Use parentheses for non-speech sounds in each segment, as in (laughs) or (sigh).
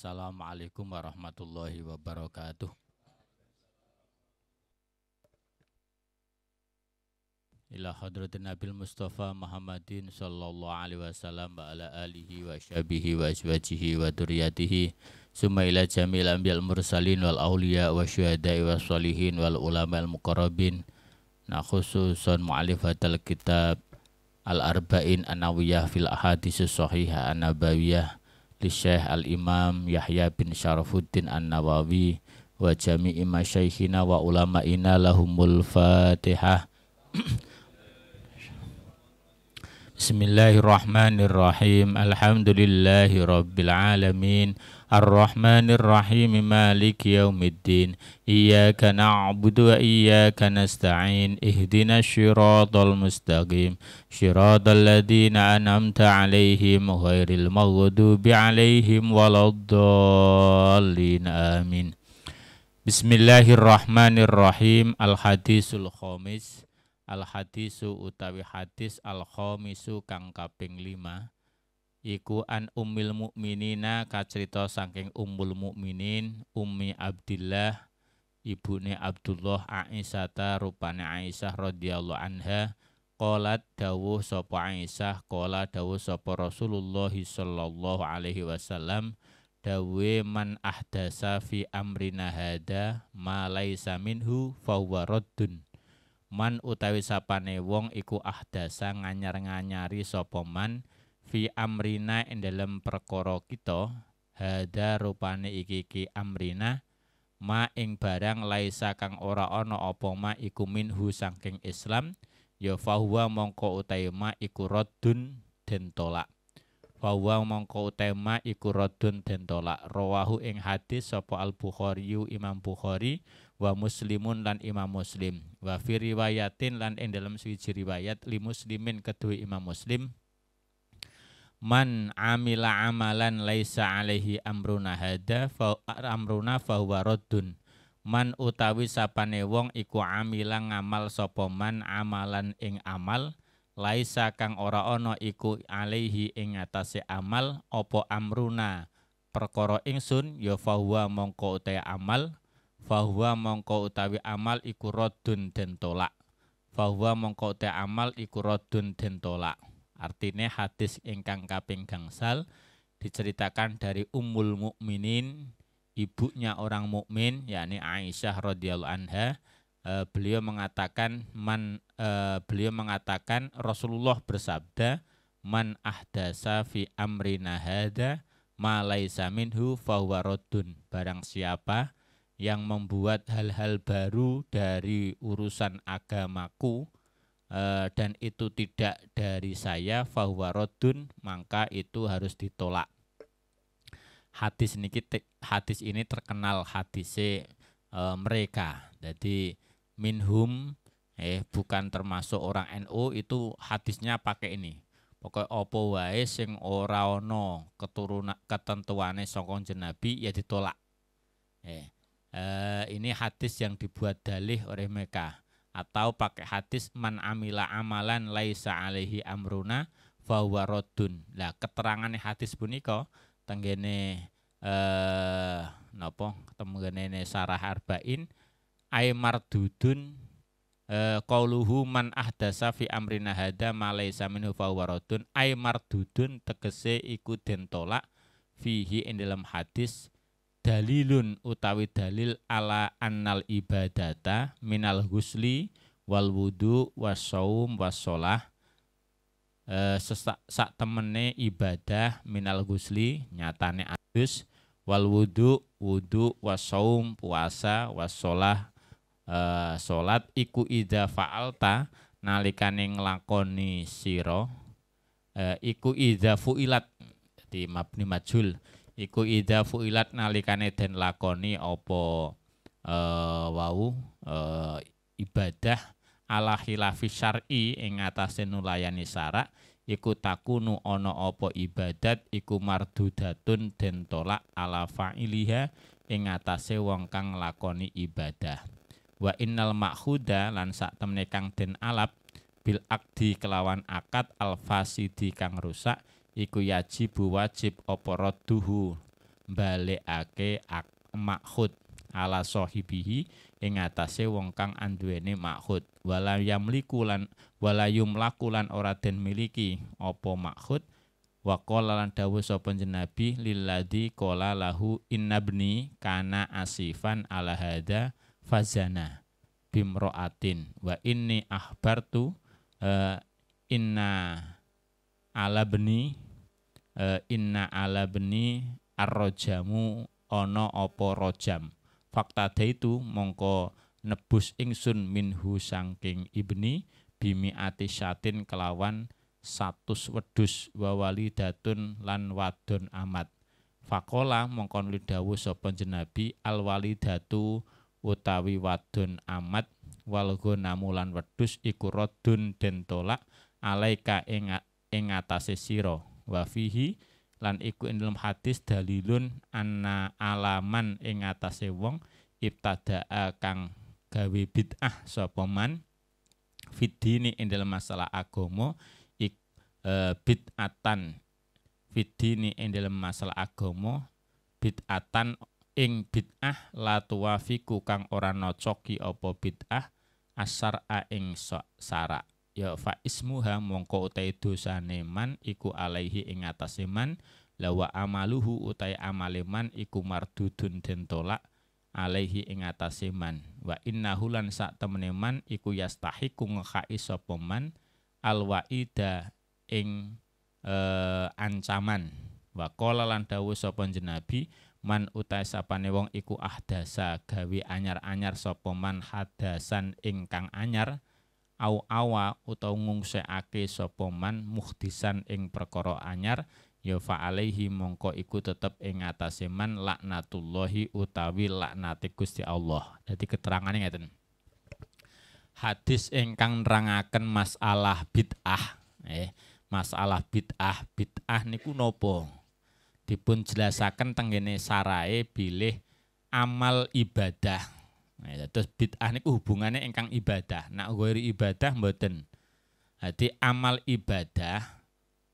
Assalamualaikum warahmatullahi wabarakatuh. Ila hadratin Nabil Mustafa Muhammadin sallallahu alaihi wasallam wa ala alihi wa syabihi wa azwajihi wa duriyatihi summa ila jamil ambil mursalin wal awliya wa syuhada'i wa salihin wal ulama al muqarabin nah khususun al kitab al arba'in anawiyah fil ahadisi sahihah anabawiyah للشيخ الإمام يحيى بن شرف الدين النووي وجميع مشايخنا وعلمائنا لهم الفاتحة بسم الله الرحمن الرحيم الحمد لله رب العالمين الرحمن الرحيم مالك يوم الدين إياك نعبد وإياك نستعين اهدنا الشراط المستقيم شراط الذين أنعمت عليهم غير المغضوب عليهم ولا الضالين آمين بسم الله الرحمن الرحيم الحديث الخامس Al hadisu utawi hadis al khamisu kang kaping 5 iku an ummil mukminina kacrito saking ummul mukminin ummi Abdillah ibune Abdullah Aisyata rupane Aisyah radhiyallahu anha qalat dawuh sapa Aisyah qala dawuh sapa Rasulullah sallallahu alaihi wasallam dawe man ahdasa fi amrina hada ma laisa minhu fahuwa man utawi sapane wong iku ahdasa nganyar-nganyari sapa man fi amrina ing dalem perkara kita hada rupane iki iki amrina ma ing barang laisa kang ora ana apa ma iku minhu saking Islam ya fahuwa mongko utaima iku raddun den tolak fahuwa mongko utaima iku raddun den tolak rawahu ing hadis sapa al Bukhari Imam Bukhari wa muslimun lan Imam Muslim wa fi riwayatin lan ing dalam suci riwayat li muslimin kedua Imam Muslim man amila amalan laisa alaihi amruna hada fa amruna fahuwa raddun man utawi sapane wong iku amila ngamal sapa man amalan ing amal laisa kang ora ana iku alaihi ing atase amal opo amruna perkara ingsun ya huwa mongko utawi amal huwa mongko utawi amal iku raddun den tolak huwa mongko utawi amal iku raddun den tolak Artinya hadis ingkang kaping gangsal diceritakan dari umul Mukminin, ibunya orang mukmin yakni Aisyah radhiyallahu anha. Eh, beliau mengatakan man eh, beliau mengatakan Rasulullah bersabda man ahdasa fi amrina hada ma laisa minhu fahuwa raddun. Barang siapa yang membuat hal-hal baru dari urusan agamaku, e, dan itu tidak dari saya fahuwa rodun maka itu harus ditolak hadis ini kita, hadis ini terkenal hadis e, eh, mereka jadi minhum eh bukan termasuk orang NU NO, itu hadisnya pakai ini pokok opo wae sing ora ono keturunan ketentuane saka jenabi ya ditolak eh, eh ini hadis yang dibuat dalih oleh mereka atau pakai hadis man amila amalan laisa alaihi amruna fahuwa raddun. Lah keterangan hadis punika tenggene eh napa tenggene sarah arba'in ay mardudun eh qauluhu man ahdasa fi amrina hada ma laisa minhu fahuwa raddun ay mardudun tegese iku den tolak fihi ing dalam hadis dalilun utawi dalil ala annal ibadata minal husli wal wudu wasaum wasolah e, eh, sesak sak temene ibadah minal husli nyatane adus wal wudu wudu wasaum puasa wasolah e, eh, solat iku ida fa'alta nalikane nglakoni sira e, iku ida fu'ilat di mabni majul iku ida fuilat nalikane den lakoni opo e, eh, wau e, ibadah ala khilafi syar'i ing atase nulayani syarak iku takunu ono opo ibadat iku mardudatun den tolak ala fa'iliha ing atase wong kang lakoni ibadah wa innal makhuda lan sak temne kang den alap bil akdi kelawan akad al fasidi kang rusak iku yajib wajib apa radduhu balekake makhud ala sahibihi ing atase wong kang anduweni makhud wala yamliku lan wala yumlaku lan ora den miliki apa makhud wa qala lan dawuh sapa jenabi lilladzi qala lahu innabni kana asifan ala hadza fazana bimroatin wa inni ahbartu uh, inna ala bni Eh, inna ala beni arrojamu ono opo rojam fakta itu mongko nebus ingsun minhu sangking ibni bimi ati syatin kelawan satu wedus wawali datun lan wadon amat Fakola mongkon lidawu sopon jenabi alwali datu utawi wadon amat walgo namulan wedus iku rodun den tolak alaika ing, ing atase siro wa fihi lan iku ing dalam hadis dalilun anna alaman ing atase wong ibtadaa kang gawe bid'ah sapa man fidini ing dalam masalah agama ik e, bid'atan fidini ing dalam masalah agama bid'atan ing bid'ah la tuwafiku kang ora nocoki apa bid'ah asar a ing so, sara ya fa ismuha mongko utai dosane man iku alaihi ing atase man lawa amaluhu utai amale man iku mardudun den tolak alaihi ing atase man wa innahu lan sak temene man iku yastahiku ngekai sapa man alwaida ing e, ancaman wa qala lan dawuh sapa jenabi man utai sapane wong iku ahdasa gawe anyar-anyar sapa man hadasan ingkang anyar au awa utawa ngungsekake sapa man muhdisan ing perkara anyar ya fa mongko iku tetep ing atase man laknatullahi utawi laknate Gusti Allah. Jadi keterangane ngeten. Hadis ingkang nerangaken masalah bid'ah, eh masalah bid'ah, bid'ah niku nopo? Dipun jelasaken tenggene sarae bilih amal ibadah Ya, nah, terus bid'ah niku hubungannya engkang ibadah. Nak ghairi ibadah mboten. Jadi amal ibadah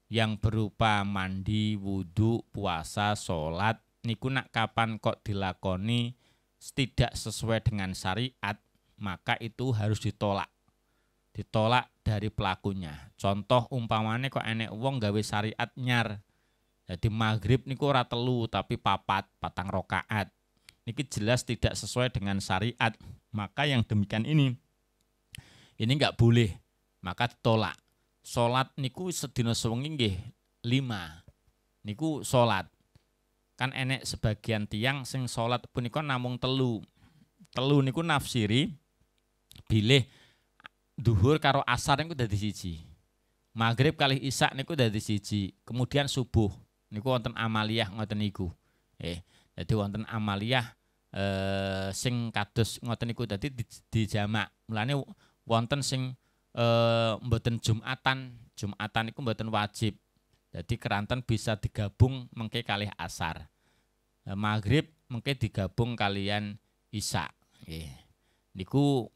yang berupa mandi, wudhu, puasa, sholat, niku nak kapan kok dilakoni tidak sesuai dengan syariat, maka itu harus ditolak. Ditolak dari pelakunya. Contoh umpamanya kok enek wong gawe syariat nyar. Jadi maghrib niku ora telu tapi papat, patang rokaat niki jelas tidak sesuai dengan syariat. Maka yang demikian ini ini nggak boleh. Maka tolak Salat niku sedina sewengi nggih 5. Niku salat. Kan enek sebagian tiang sing salat punika namung telu. Telu niku nafsiri bilih duhur karo asar niku dadi siji. Maghrib kali isak niku dadi siji. Kemudian subuh niku wonten amaliyah ngoten niku. Eh, jadi wonten amaliyah eh, sing kados ngoten niku dadi dijamak. Mulane wonten sing eh, mboten Jumatan, Jumatan iku mboten wajib. Jadi keranten bisa digabung mengke kalih asar. Eh, maghrib mengke digabung kalian isya. Nggih. Niku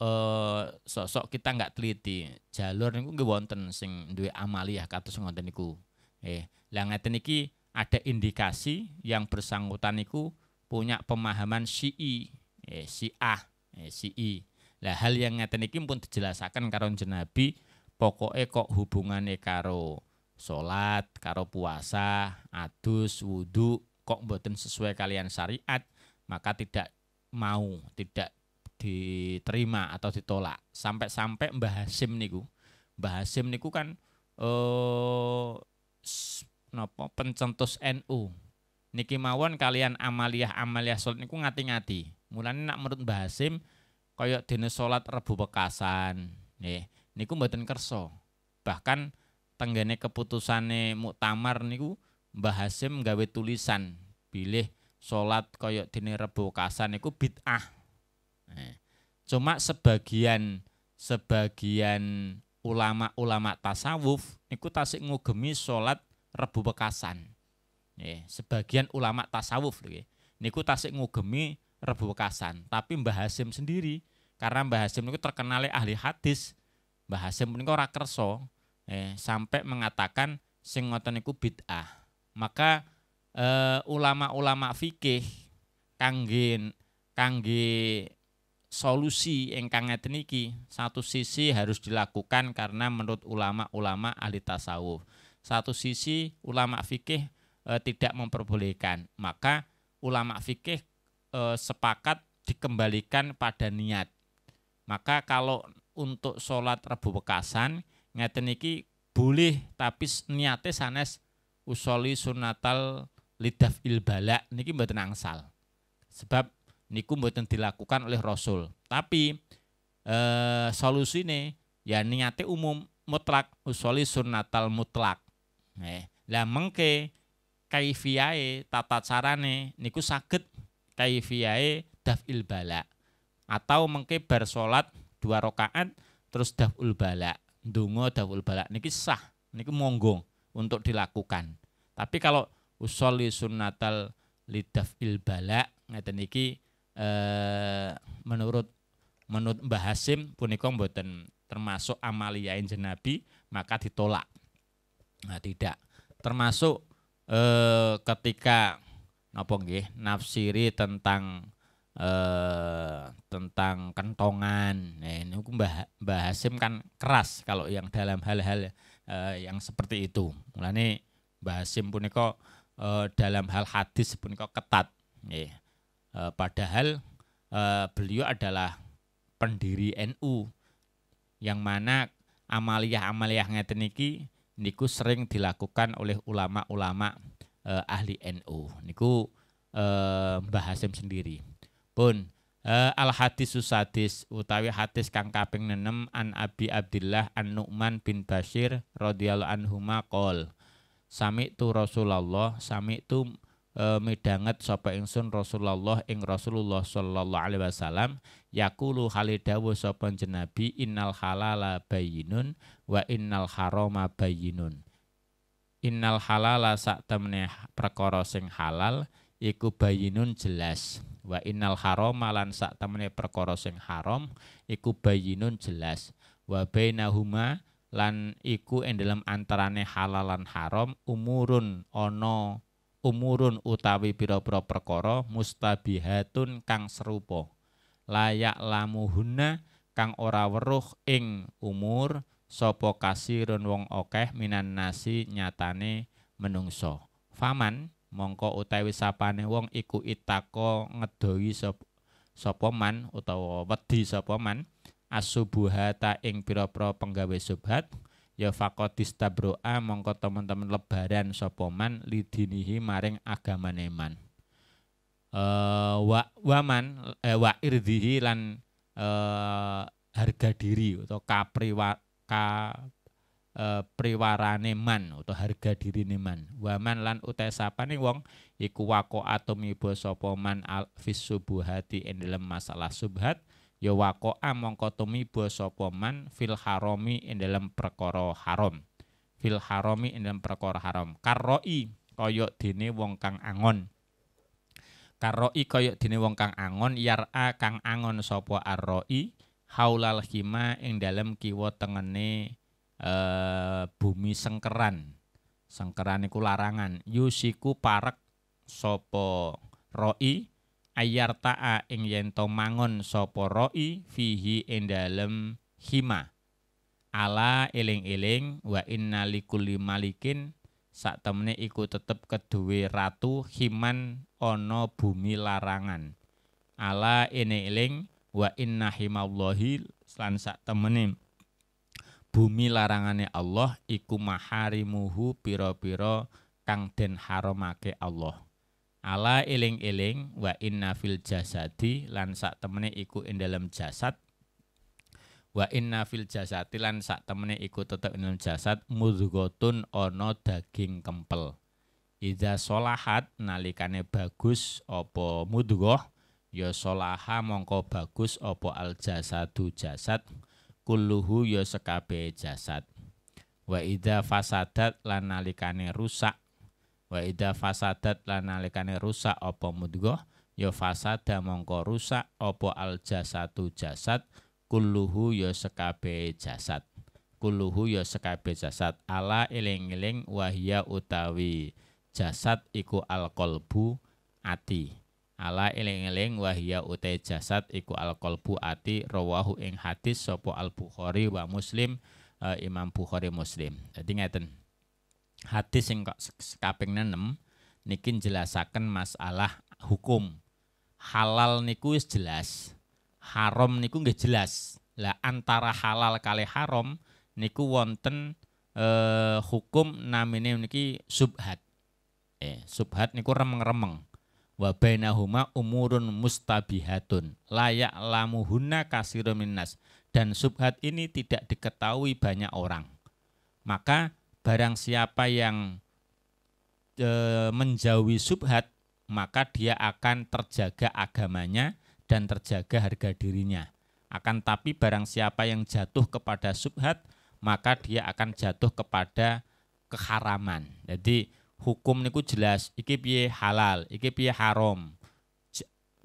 eh sosok kita nggak teliti. Jalur niku nggih wonten sing duwe amaliyah kados ngoten niku. Eh, lah ngeten iki ada indikasi yang bersangkutan itu punya pemahaman i, eh, a, eh, i. Lah hal yang ngeten ini pun dijelaskan karo jenabi pokoknya kok hubungannya karo sholat, karo puasa, adus, wudu kok buatin sesuai kalian syariat, maka tidak mau, tidak diterima atau ditolak. Sampai-sampai Mbah Hasim niku. Mbah Hasim niku kan eh nopo pencetus NU. Niki mawon kalian amaliyah amaliyah solat niku ngati-ngati. Mulane nak menurut Mbah Hasim kaya dene salat rebu bekasan nggih. Niku mboten kerso. Bahkan tenggene keputusane muktamar niku Mbah Hasim gawe tulisan pilih solat koyok dene rebu bekasan niku bid'ah. Nah, cuma sebagian sebagian ulama-ulama tasawuf niku tasik ngugemi solat. Rebu bekasan, Ya, sebagian ulama tasawuf ya. Niku tasik ngugemi Rebu bekasan. tapi Mbah Hasim sendiri karena Mbah Hasim niku terkenal ahli hadis. Mbah Hasim niku ora kersa eh, sampai mengatakan sing ngoten niku bid'ah. Maka eh, ulama-ulama uh, fikih kangen, kangge solusi ingkang ngeten iki satu sisi harus dilakukan karena menurut ulama-ulama ahli tasawuf satu sisi ulama fikih e, tidak memperbolehkan. Maka ulama fikih e, sepakat dikembalikan pada niat. Maka kalau untuk sholat rebu bekasan ngeten iki boleh tapi niatnya sanes usoli sunatal lidaf ilbala niki mboten angsal. Sebab niku mboten dilakukan oleh Rasul. Tapi eh, e, nih ya niatnya umum mutlak usoli sunatal mutlak Nggih. Eh, lah mengke kaifiyae tata carane niku saged kaifiyae daf'il bala atau mengke bar dua rakaat terus daf'ul bala, ndonga daf'ul bala niki sah, niki monggo untuk dilakukan. Tapi kalau usolli sunnatal il bala ngeten niki eh, menurut menurut Mbah Hasim punika mboten termasuk amaliyain jenabi maka ditolak Nah, tidak. Termasuk eh, ketika napa nggih nafsiri tentang eh, tentang kentongan. Nah, ini Mbah, Mbah Hasim kan keras kalau yang dalam hal-hal eh, yang seperti itu. Mulane Mbah Hasim punika eh, dalam hal hadis punika ketat. Nggih. Eh, padahal eh, beliau adalah pendiri NU yang mana amaliyah-amaliyah ngeten iki niku sering dilakukan oleh ulama-ulama eh, ahli NU. Niku eh, Mbah Hasim sendiri. Pun eh, al hadis susadis utawi hadis kang kaping nenem an Abi Abdillah an Nu'man bin Bashir radhiyallahu anhuma kol Sami tu Rasulullah, sami tu e, eh, midanget sapa ingsun Rasulullah ing Rasulullah sallallahu alaihi wasallam Yakulu halidawu sopan jenabi innal halala bayinun wa innal haroma bayinun. Innal halala sak temne perkara sing halal iku bayinun jelas. Wa innal haroma lan sak temne perkara sing haram iku bayinun jelas. Wa bainahuma lan iku ing dalam antarane halal lan haram umurun ono umurun utawi pira-pira perkara mustabihatun kang serupa layak lamuhuna kang ora weruh ing umur sapa kasirun wong akeh minan nasi nyatane menungso. Faman mongko utawi sapane wong iku itako ngedohi sapa man utawa wedi sapa man asubuhata ing pira-pira penggawe subhat ya faqadis tabroa mongko teman-teman lebaran sapa man lidinihi maring agamane man uh, wa waman eh, wa irdihi lan uh, harga diri atau kapriwa ka uh, priwarane man atau harga diri man waman lan utesapane wong iku wako atomi sapa man al fisubu hati ing masalah subhat ya wako amangka tumiba sapa man fil harami endelem dalam haram fil harami endelem dalam haram karoi kaya dini wong kang angon Karoi kaya dene wong kang angon yar'a kang angon sapa arroi haulal hima ing dalem kiwa tengene e, bumi sengkeran. Sengkeran iku larangan. Yusiku parek sapa roi ayar ta'a ing yento mangon sapa roi fihi ing dalem hima. Ala eling-eling wa inna likulli malikin sak temene iku tetep keduwe ratu himan ana bumi larangan. Ala ene iling, wa inna himallahi lan sak temene bumi larangane Allah iku maharimuhu pira-pira kang den haramake Allah. Ala iling iling, wa inna fil jasadi lan sak temene iku ing dalam jasad wa inna fil jasati lan sak temene iku tetep ing jasad mudghotun ana daging kempel Ida solahat nalikane bagus opo mudghah ya solaha mongko bagus opo al jasadu jasad kulluhu ya sekabe jasad. Wa ida fasadat lan nalikane rusak wa ida fasadat lan nalikane rusak opo mudghah ya fasada mongko rusak opo al jasadu jasad kulluhu ya sekabe jasad. Kulluhu ya sekabe jasad ala eling-eling wahya utawi jasad iku alkolbu ati ala eling-eling wahya utai jasad iku alkolbu ati rawahu ing hadis sapa al-Bukhari wa Muslim uh, Imam Bukhari Muslim Jadi ngeten hadis sing kaping 6 niki jelasaken masalah hukum halal niku wis jelas haram niku nggih jelas lah antara halal kali haram niku wonten eh, hukum namine niki subhat eh, subhat niku remeng-remeng wa bainahuma umurun mustabihatun layak lamuhuna kasirun minnas dan subhat ini tidak diketahui banyak orang maka barang siapa yang e, menjauhi subhat maka dia akan terjaga agamanya dan terjaga harga dirinya akan tapi barang siapa yang jatuh kepada subhat maka dia akan jatuh kepada keharaman jadi hukum niku jelas iki piye halal iki piye haram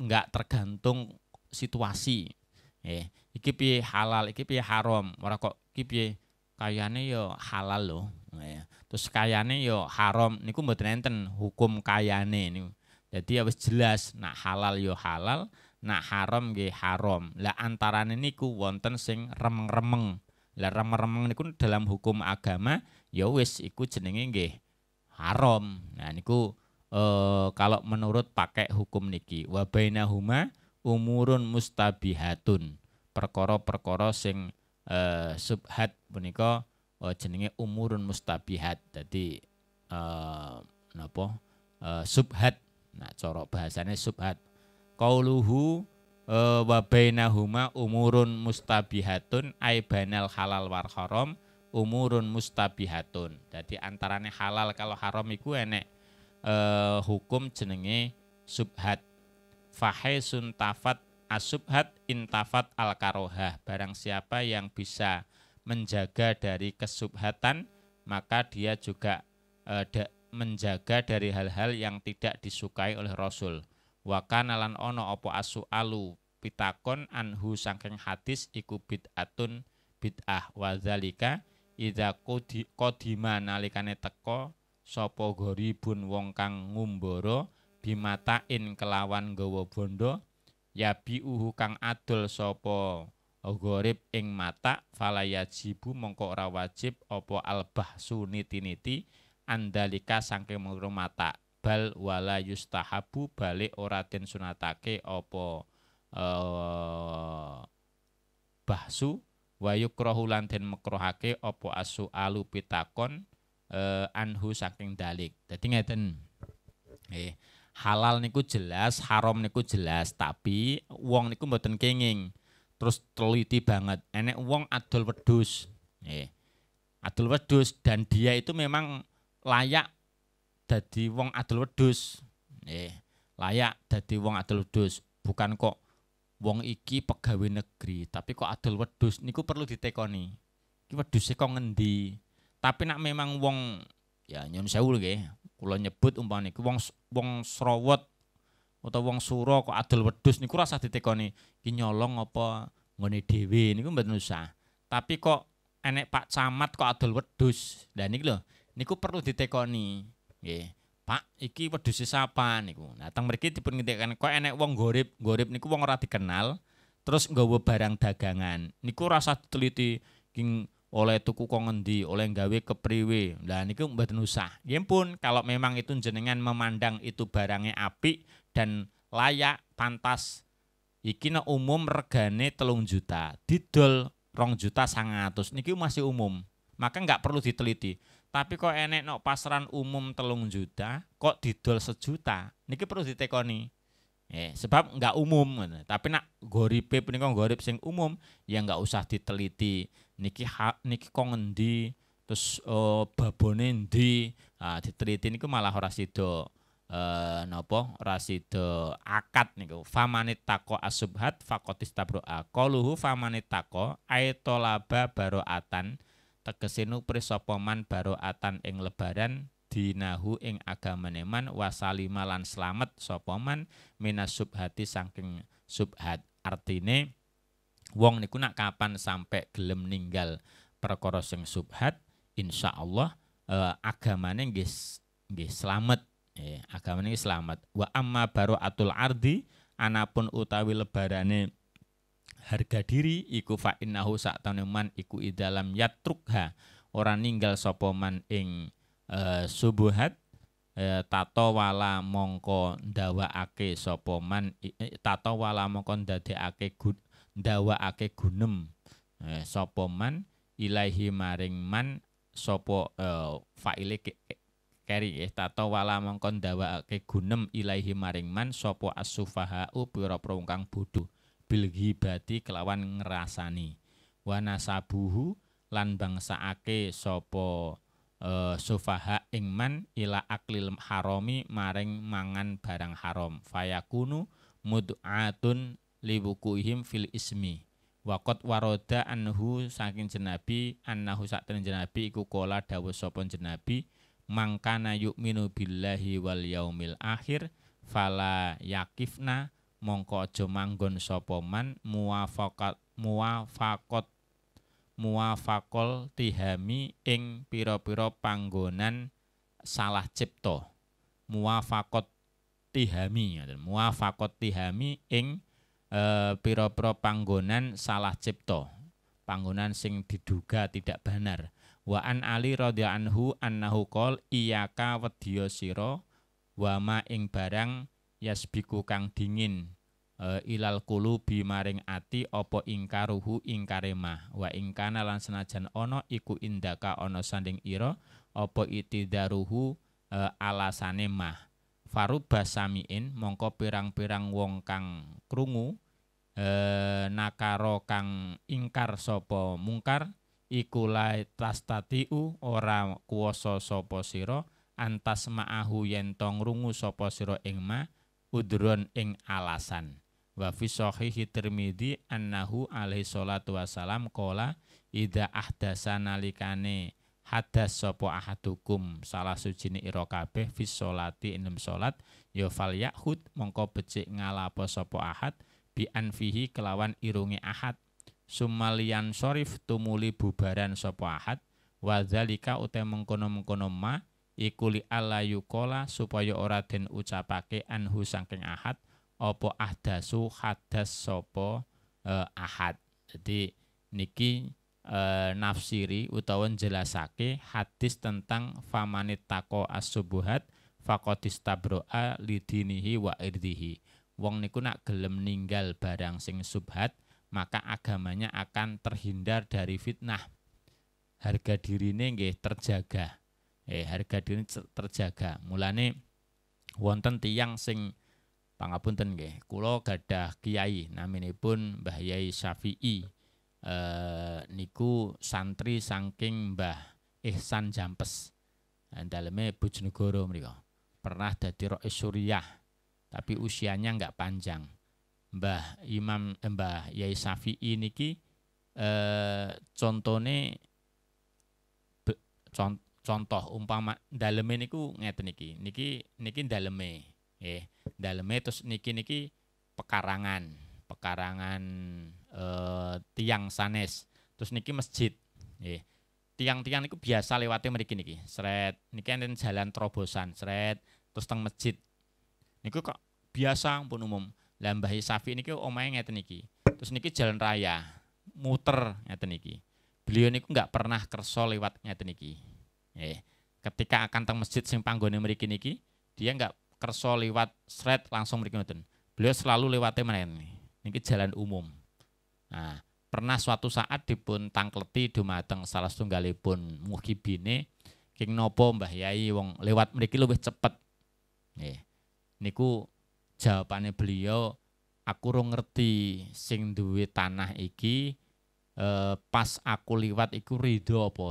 nggak tergantung situasi eh iki piye halal iki piye haram ora kok iki piye kayane yo ya halal loh eh. terus kayane yo ya haram niku mboten enten hukum kayane niku jadi harus ya jelas nak halal yo halal nak haram nggih haram lah antarane niku wonten sing remeng-remeng lah remeng-remeng niku dalam hukum agama ya wis iku jenenge nggih haram. Nah niku e, kalau menurut pakai hukum niki wabainahuma umurun mustabihatun. Perkara-perkara sing e, subhat punika e, jenenge umurun mustabihat. jadi e, napa? E, subhat. Nah cara bahasane subhat. kauluhu e, wa umurun mustabihatun aibanal halal war haram umurun mustabihatun. Jadi antarane halal kalau haram iku enek eh, hukum jenenge subhat. Fahe suntafat asubhat intafat al karohah. Barang siapa yang bisa menjaga dari kesubhatan maka dia juga eh, de, menjaga dari hal-hal yang tidak disukai oleh Rasul. Wakanalan ono opo asu alu pitakon anhu sangking hadis iku bid'atun bid'ah wadzalika ida Idza qadima nalikane teko sapa gharibun wong kang ngumboro bimatain kelawan gawa bondo yabi uhu kang adol sopo gharib ing mata falayajibu mongko ora wajib Opo albahsu niti-niti andalika saking mengro mata bal wala yustahabu balik ora den sunatake opo eh, bahsu wa yukrahu lan den opo asu alu pitakon eh, anhu saking dalik dadi ngeten eh halal niku jelas haram niku jelas tapi uang niku mboten kenging terus teliti banget enek uang adol wedus. eh adol wedus dan dia itu memang layak dadi wong adol wedus. eh layak dadi wong adol wedus. bukan kok wong iki pegawai negeri tapi kok adol wedus? niku perlu ditekoni iki wedhuse kok ngendi tapi nak memang wong ya nyun sewu nggih kula nyebut umpamane iku wong wong srowot utawa wong suro kok adol wedus? niku rasa ditekoni iki nyolong apa nggone dhewe niku mboten usah tapi kok enek Pak Camat kok adol wedus? lah niki lho niku perlu ditekoni nggih Pak, iki wedhuse sapa niku. Nah, teng mriki dipun ngendikaken kok enek wong gorip-gorip niku wong ora dikenal, terus nggawa barang dagangan. Niku rasa diteliti king oleh tuku kok ngendi, oleh gawe kepriwe. Lah niku mboten usah. Yen ya pun kalau memang itu jenengan memandang itu barangnya apik dan layak, pantas. Iki na umum regane telung juta, didol rong juta terus, Niki masih umum. Maka nggak perlu diteliti. Tapi kok enek nok pasaran umum telung juta, kok didol sejuta. Niki perlu ditekoni. Eh, sebab nggak umum, tapi nak goripe punika gorip sing umum ya nggak usah diteliti. Niki hak, niki kok ngendi, terus oh, babone endi, nah, diteliti niku malah ora sido eh nopo ora akad niku. Famanit tako asubhat fakotis tabroa. Ah, Qaluhu famanit tako aitolaba atan tegese prisopoman baru atan eng ing lebaran dinahu ing agamane man wasalima lan sopoman minasubhati minas subhati saking subhat artine wong niku nak kapan sampai gelem ninggal perkara sing subhat insyaallah eh, agamane nggih nggih slamet eh, agamane nggih wa amma baru atul ardi anapun utawi lebarane harga diri iku fa innahu sak taneman iku idalam yatrukha orang ninggal sapa man ing e, subuhat e, tato wala mongko ndawaake sapa man e, tato wala mongko ndadekake ndawaake gunem e, sapa man ilahi maring man sapa e, faile keri eh tato wala mongko ndawake gunem ilahi maring man sopo asufaha sufaha pira kang bil hibati kelawan ngerasani wa nasabuhu lan bangsaake sopo e, sufaha ingman ila aklil harami maring mangan barang haram fayakunu mud'atun liwukuhim fil ismi Wakot waroda anhu saking jenabi annahu sakten jenabi iku kola dawu sopon jenabi mangkana yukminu billahi wal yaumil akhir fala yakifna mongko aja manggon sapa man muwafaqat muwafaqat muwafaqol tihami ing pira-pira panggonan salah cipto muwafaqat tihami ngoten muwafaqat tihami ing e, pira-pira panggonan salah cipto panggonan sing diduga tidak benar wa an ali radhiyallahu anhu annahu qol iyaka wedya sira wa ma ing barang yasbiku kang dingin e, ilal kulubi maring ati opo ingkaruhu ingkarema wa ingkana lan senajan iku indaka ono sanding iro opo itidaruhu e, alasane mah faruba samiin mongko pirang-pirang wong kang krungu e, nakaro kang ingkar sopo mungkar ikulai lae tastatiu ora kuoso sopo siro antas ma'ahu yentong rungu sopo siro sira ing ma udron ing alasan. Wa fi sahihi Tirmidzi annahu alaihi salatu wasalam qala ida ahdasa nalikane hadas sapa ahadukum salah sujine ira kabeh fi sholati ing salat ya fal yahud mongko becik ngalapo sapa ahad bi anfihi kelawan irunge ahad sumalian sorif tumuli bubaran sapa ahad wa zalika uta mengkono-mengkono ma Ikuli li yukola supaya ora den ucapake anhu saking ahad opo ahdasu hadas sopo eh, ahad. Jadi niki eh, nafsiri utawa jelasake hadis tentang famanit tako as-subuhat faqadis tabroa lidinihi wa irdihi. Wong niku nak gelem ninggal barang sing subhat, maka agamanya akan terhindar dari fitnah. Harga dirine nggih terjaga eh harga diri terjaga mulane wonten tiang sing pangapunten nggih kula gadah kiai naminipun Mbah Yai Syafi'i eh niku santri saking Mbah Ihsan Jampes nah, daleme Bojonegoro mriku pernah dadi Rais Suriah tapi usianya nggak panjang Mbah Imam eh, Mbah Yai Syafi'i niki eh contone be, cont, contoh umpama daleme niku ngeten niki niki niki daleme eh daleme terus niki niki pekarangan pekarangan e, tiang sanes terus niki masjid eh tiang-tiang niku biasa lewati mriki niki sret niki enten jalan terobosan sret terus teng masjid niku kok biasa pun umum lambahi Safi niki omahe ngeten niki terus niki jalan raya muter ngeten niki beliau niku nggak pernah kerso lewat ngeten niki Nggih. Eh, ketika akan teng masjid sing panggone mriki niki, dia enggak kerso lewat street langsung mriki ngoten. Beliau selalu lewati menen. Niki jalan umum. Nah, pernah suatu saat dipun tangkleti dumateng salah setunggalipun muhibine king nopo Mbah Yai wong lewat mriki luwih cepet. Nggih. Eh, niku jawabannya beliau aku rong ngerti sing duwe tanah iki eh, pas aku liwat iku ridho apa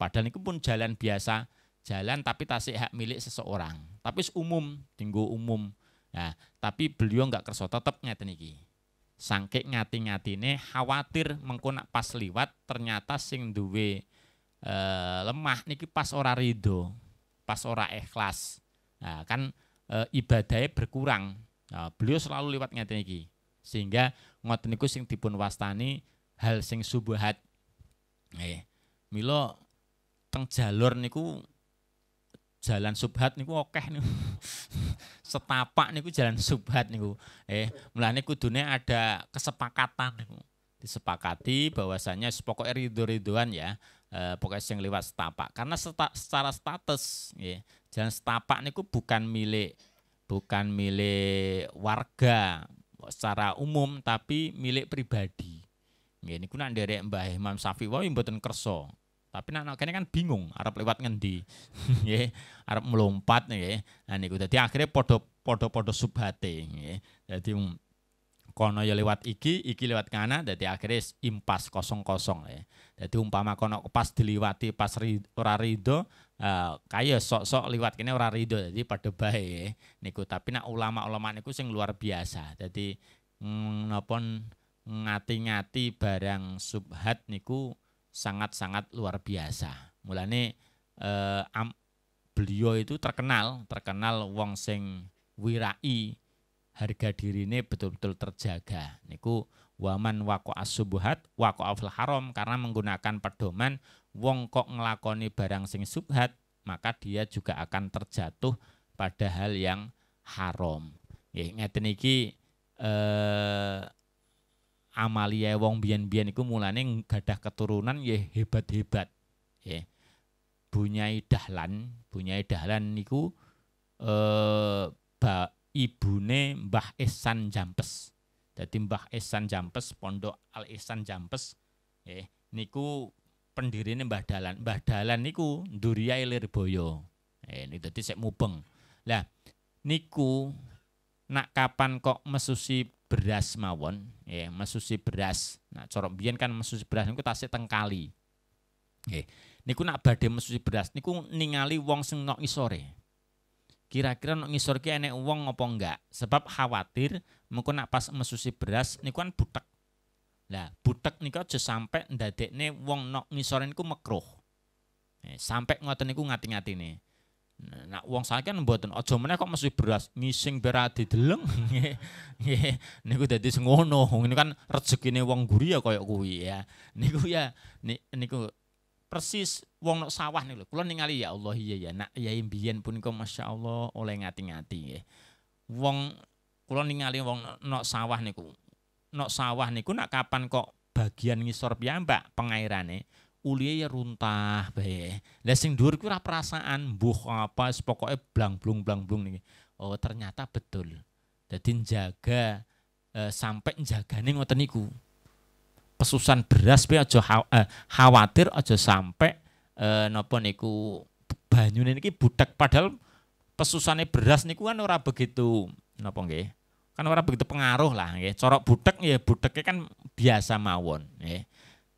Padahal itu pun jalan biasa, jalan tapi tasik hak milik seseorang. Tapi umum, tinggu umum. Nah, tapi beliau nggak kerso tetep ngerti iki. Sangkik ngati-ngatine ngati khawatir mengkonak pas liwat ternyata sing duwe e, lemah niki pas ora rido, pas ora ikhlas. Nah, kan e, eh, ibadahnya berkurang. Nah, beliau selalu liwat ngerti iki. Sehingga ngoten niku sing dipun wastani hal sing subuhat. Eh, milo teng jalur niku jalan subhat niku oke niku. (laughs) Setapak niku jalan subhat niku. Eh, mulane dunia ada kesepakatan niku. Disepakati bahwasanya pokoknya ridho-ridhoan ya. Eh, pokoknya yang lewat setapak karena seta, secara status ya, jalan setapak niku bukan milik bukan milik warga secara umum tapi milik pribadi. ya, niku nak nderek Mbah Imam Safi wae mboten kersa. Tapi nak kene kan bingung arep lewat ngendi. (laughs) Nggih, arep melompat nggih. Nah niku dadi podo podo podo padha subhate nggih. Dadi kono ya lewat iki, iki lewat kana, dadi akhirnya impas kosong-kosong ya. Dadi umpama kono pas diliwati pas ri, ora rido, uh, eh, kaya sok-sok liwat kene ora rido, dadi pada bae ya. Niku tapi nak ulama-ulama niku sing luar biasa. Dadi mm, ngati-ngati barang subhat niku sangat-sangat luar biasa. Mulane eh, am, beliau itu terkenal, terkenal wong sing wirai harga dirine betul-betul terjaga. Niku waman wako asubuhat wako afil haram karena menggunakan pedoman wong kok ngelakoni barang sing subhat maka dia juga akan terjatuh pada hal yang haram. Ya, ngeten iki eh amalia wong biyen-biyen iku mulane gadah keturunan ya hebat-hebat. Ya. Bunyai Dahlan, Bunyai Dahlan niku eh ba, ibune Mbah esan Jampes. Dadi Mbah Esan Jampes, Pondok Al Esan Jampes, ya, niku pendirine Mbah Dahlan. Mbah Dahlan niku nduriyae Lirboyo. Eh niku dadi saya mubeng. Lah niku nak kapan kok mesusi beras mawon ya mesusi beras nah corok biyen kan mesusi beras niku tasik tengkali. kali nggih niku nak badhe mesusi beras niku ningali wong sing nok isore kira-kira nok ngisor ki enek wong apa enggak sebab khawatir mengko nak pas mesusi beras niku kan butek lah butek niku aja sampe ndadekne wong nok ngisore niku mekruh sampai ngoten niku ngati-ngatine uang nah, wong kan mboten aja mana kok masih beras ngising berade deleng. (laughs) Nggih. niku jadi sengono. Ini Ngene kan rezekine uang guri ya kaya kuwi ya. (laughs) Niku ya niku persis uang nak sawah niku lho. Kula ningali ya Allah iya ya nak pun kok masya Allah oleh ngati-ngati nggih. Wong kula ningali uang nak sawah niku. Nak sawah niku nak kapan kok bagian ngisor piyambak nih ulie ya runtah bae. Lah sing dhuwur kuwi perasaan mbuh apa pokoke blang-blung blang-blung niki. Oh, ternyata betul. Jadi jaga e, eh, sampai njagane ngoten niku. Pesusan beras piye aja eh, khawatir aja sampai e, napa niku banyune niki budak padahal pesusane beras niku kan ora begitu napa nggih. Kan ora begitu pengaruh lah nggih. Corok budak ya budeke kan biasa mawon nggih.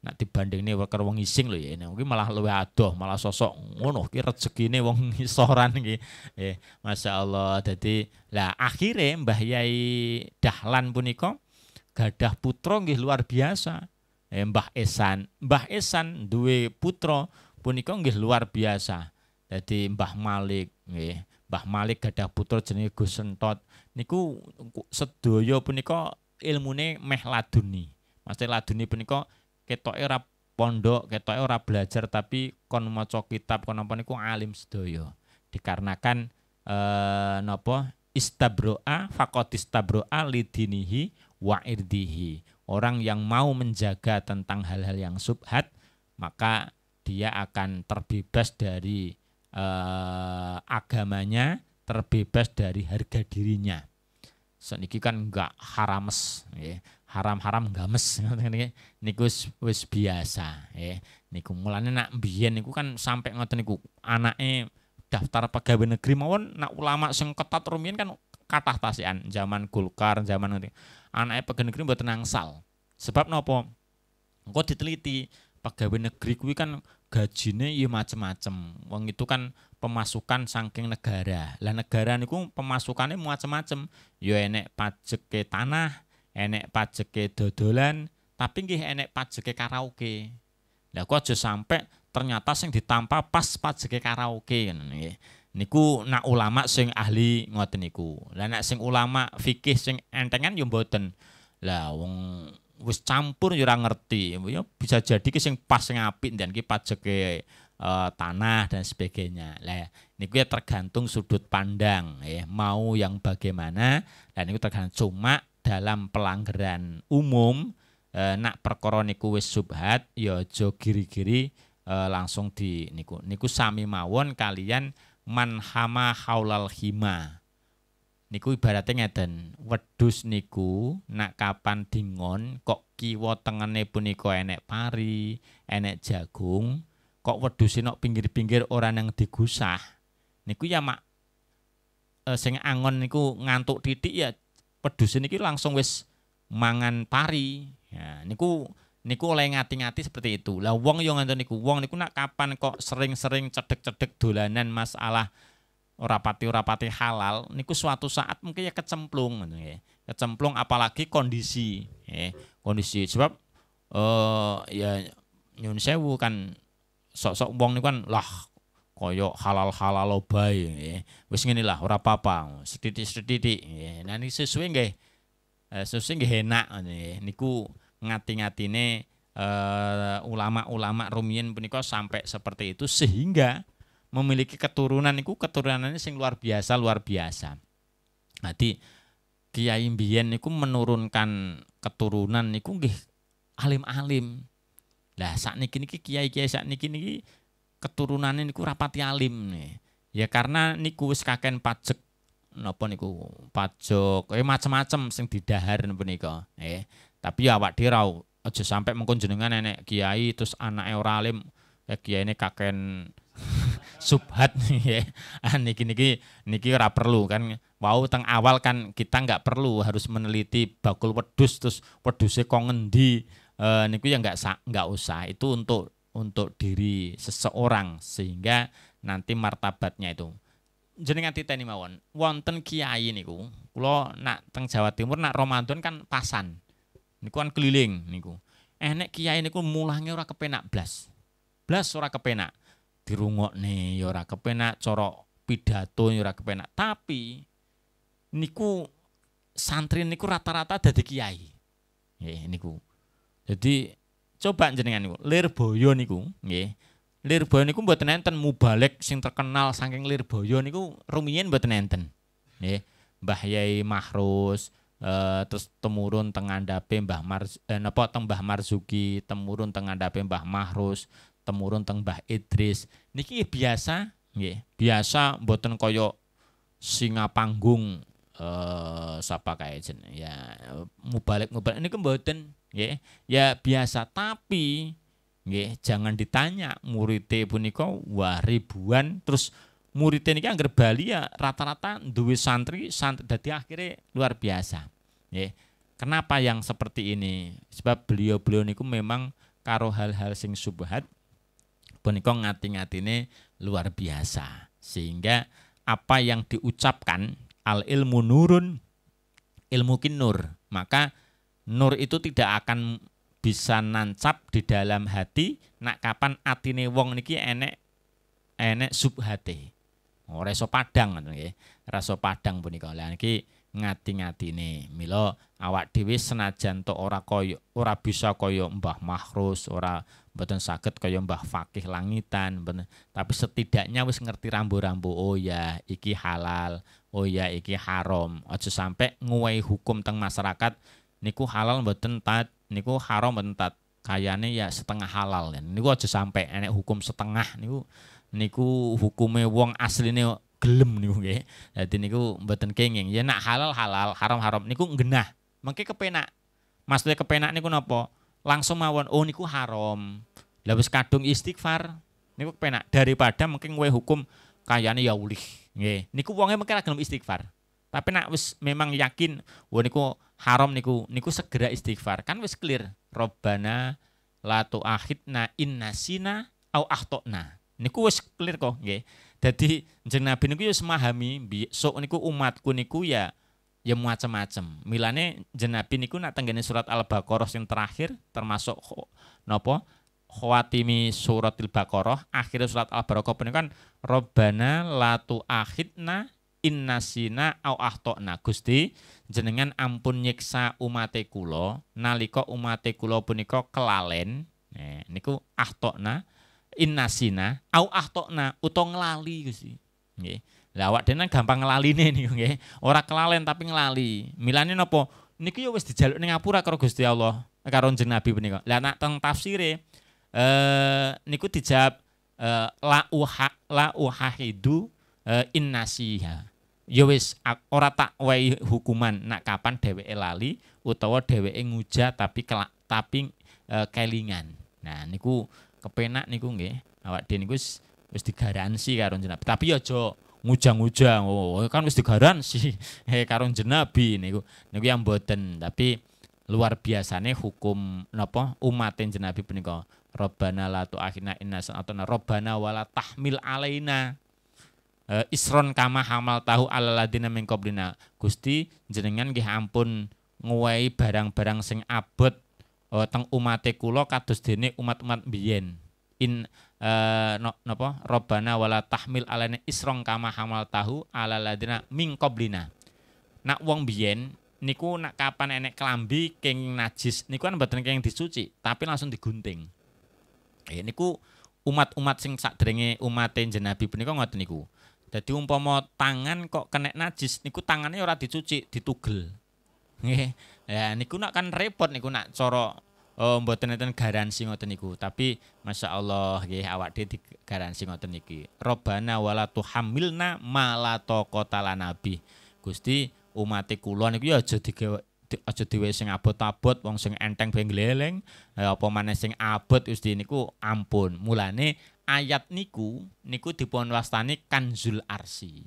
Nak dibanding ini, worker wong ising loh ya ini kuwi malah luwe adoh, malah sosok ngono ki rezekine wong (laughs) isoran iki. Eh, Allah. Jadi lah akhirnya Mbah Yai Dahlan Puniko, gadah putra nggih luar biasa. Eh, Mbah Esan, Mbah Esan duwe putra Puniko nggih luar biasa. Jadi Mbah Malik nggih. Mbah Malik gadah putra jenenge Gus Sentot. Niku sedoyo Puniko, ilmune meh laduni. Maksudnya laduni Puniko. Ketok era pondok, ketok era belajar tapi kon maca kitab kon apa niku alim sedoyo. Dikarenakan nopo eh, nopo istabroa fakot istabroa lidinihi wa irdihi. Orang yang mau menjaga tentang hal-hal yang subhat maka dia akan terbebas dari e, agamanya, terbebas dari harga dirinya. Seniki kan enggak harames, ya haram-haram games (laughs) niku wis biasa ya niku mulane nak biyen niku kan sampai ngoten niku anake daftar pegawai negeri mawon nak ulama sing ketat rumiyin kan kathah tasian zaman Golkar zaman nanti anake pegawai negeri mboten nangsal, sebab nopo engko diteliti pegawai negeri kuwi kan gajine ya macem-macem wong itu kan pemasukan saking negara lah negara niku pemasukannya macem-macem ya enek pajek ke tanah enek pajeke dodolan, tapi nggih enek pajeke karaoke. Lah kok aja sampai ternyata sing ditampa pas pajeke karaoke nggih. Niku nak ulama sing ahli ngoten niku. Lah nak sing ulama fikih sing entengan yo ya mboten. Lah wong wis campur yo ya ngerti. Ya bisa jadi ki sing pas sing apik dan ki pajeke eh, tanah dan sebagainya. Lah niku ya tergantung sudut pandang ya, mau yang bagaimana. Dan niku tergantung cuma dalam pelanggaran umum e, nak perkara niku wis subhat ya aja giri-giri e, langsung di niku niku sami mawon kalian manhama haulal hima niku ibaratnya ngeten wedus niku nak kapan dingon kok kiwa tengene punika enek pari enek jagung kok wedusinok nok pinggir-pinggir orang yang digusah niku ya mak e, sing angon niku ngantuk titik ya pedus ini langsung wis mangan pari. Ya, niku niku oleh ngati-ngati seperti itu. Lah wong yang ngoten niku, wong niku nak kapan kok sering-sering cedek-cedek dolanan masalah rapati-rapati halal niku suatu saat mungkin ya kecemplung ngoten ya. Kecemplung apalagi kondisi ya, kondisi sebab eh uh, ya nyun sewu kan sok-sok wong niku kan lah koyok halal-halal lo nggih. Wis ngene lah ora apa-apa, sedikit, setitik Nah sesuai nggih. Eh, sesuai nggih enak nih, Niku ngati-ngatine uh, ulama-ulama rumiyin punika sampai seperti itu sehingga memiliki keturunan niku keturunannya sing luar biasa luar biasa. nanti Kiai Mbiyen niku menurunkan keturunan niku nggih alim-alim. Lah sak niki niki kiai-kiai niki niki keturunan ini niku rapati alim nih. Ya karena niku wis kaken pajak napa niku pajak eh macam macam sing didahar menika. Eh tapi ya awak dhewe aja sampai mengko jenengan nenek kiai terus anaknya ora alim ya eh, kiai ini kaken (laughs) subhat nih ya. Ah niki niki niki ora perlu kan. wow, teng awal kan kita nggak perlu harus meneliti bakul wedus terus wedusnya kok ngendi. eh, niku ya nggak nggak usah. Itu untuk untuk diri seseorang sehingga nanti martabatnya itu jenengan titeni mawon wonten kiai niku kula nak teng Jawa Timur nak Ramadan kan pasan niku kan keliling niku enek eh, kiai niku mulange ora kepenak blas blas ora kepenak dirungokne ya ora kepenak corok pidato ya ora kepenak tapi niku santri niku rata-rata dadi kiai eh, niku jadi Coba jenengan niku Lirboyo niku nggih. Lirboyo niku mboten enten mubalek sing terkenal saking Lirboyo niku rumiyin mboten enten. Nggih. Mbah Yai Mahrus eh, terus temurun tengandape Mbah Mar eh, napa teng Mbah Marzuki, temurun tengandape Mbah Mahrus, temurun teng Mbah Idris. Niki biasa nggih, biasa mboten kaya singa panggung eh sapa kae jeneng ya mubalik mubalik niku mboten ya, ya biasa tapi ya, jangan ditanya murid punika wah ribuan terus muridnya ini kan Bali ya rata-rata duit santri santri jadi akhirnya luar biasa ya. kenapa yang seperti ini sebab beliau-beliau niku memang karo hal-hal sing subhat punika ngati-ngatine luar biasa sehingga apa yang diucapkan al ilmu nurun ilmu kinur maka nur itu tidak akan bisa nancap di dalam hati nak kapan atine wong niki enek enek subhate ora oh, iso padang ngoten nggih rasa padang punika lha niki ngati-ngatine mila awak dhewe senajan to ora koyo ora bisa koyo Mbah Mahrus ora mboten saged koyo Mbah Fakih Langitan mboten tapi setidaknya wis ngerti rambu-rambu oh ya iki halal oh ya iki haram aja sampai nguwai hukum teng masyarakat niku halal mboten tat, niku haram mboten tat. Kayane ya setengah halal ya. Niku aja sampai enek hukum setengah niku niku hukume wong asline gelem niku nggih. Dadi niku mboten kenging. Ya nak halal halal, haram haram niku genah. Mengke kepenak. Maksudnya kepenak niku napa? Langsung mawon oh niku haram. lha wis kadung istighfar niku kepenak daripada mungkin kowe hukum kayane ya ulih nggih. Niku wonge mungkin gelem istighfar. Tapi nak wis memang yakin wah niku haram niku niku segera istighfar. Kan wis clear. Robbana la tu'akhidna innasina au akhtona. Niku wis clear kok nggih. Dadi jeneng Nabi niku ya semahami besok niku umatku niku ya ya macam-macam. Milane jeneng Nabi niku nak tenggene surat Al-Baqarah yang terakhir termasuk nopo khawatimi suratil baqarah akhir surat al-baqarah kan robbana la tu'akhidna innasina au ahtona Gusti jenengan ampun nyiksa umate kulo nalika umate kulo punika kelalen eh, niku ahtona innasina au ahtona utong lali Gusti nggih lah awak dene gampang ngelaline niku nggih ora kelalen tapi nglali milane nopo niku ya wis dijaluk ning ngapura karo Gusti Allah karo jeneng Nabi punika lah nak teng tafsire eh niku dijawab lauha eh, la uha la uhahidu eh, ya wis ora tak wehi hukuman nak kapan dheweke lali utawa dheweke ngujat tapi kelak tapi e, kelingan. Nah niku kepenak niku nggih. Awak dhewe niku wis wis digaransi karo jenab. Tapi aja ngujang-ngujang. Oh, oh, kan wis digaransi (laughs) he karo jenabi niku. Niku yang boten, tapi luar nih hukum napa umatin jenabi punika Robbana la tu'akhina inna sanatuna Robbana wala tahmil alaina e, isron kama hamal tahu alaladina mingkoblina Gusti jenengan nggih ampun nguwai barang-barang sing abot e, teng umate kula kados dene umat-umat biyen in e, no, napa robana wala tahmil alana isron kama hamal tahu alaladina mingkoblina nak wong biyen niku nak kapan enek kelambi king najis niku kan mboten keng disuci tapi langsung digunting ya niku umat-umat sing sakderenge umat jenabi punika ngoten niku jadi umpama tangan kok kena najis, niku tangannya ora dicuci, ditugel. Nggih. Ya niku nak kan repot niku nak cara oh, mboten enten garansi ngoten niku. Tapi Masya Allah nggih awak dhewe garansi ngoten niki. Robana wala tuhamilna mala taqata nabi. Gusti umate kula niku ya aja digawe aja dhewe sing abot-abot wong sing enteng ben gleleng ya, apa maneh sing abot Gusti niku ampun mulane ayat niku niku dipunwastani kanzul arsi.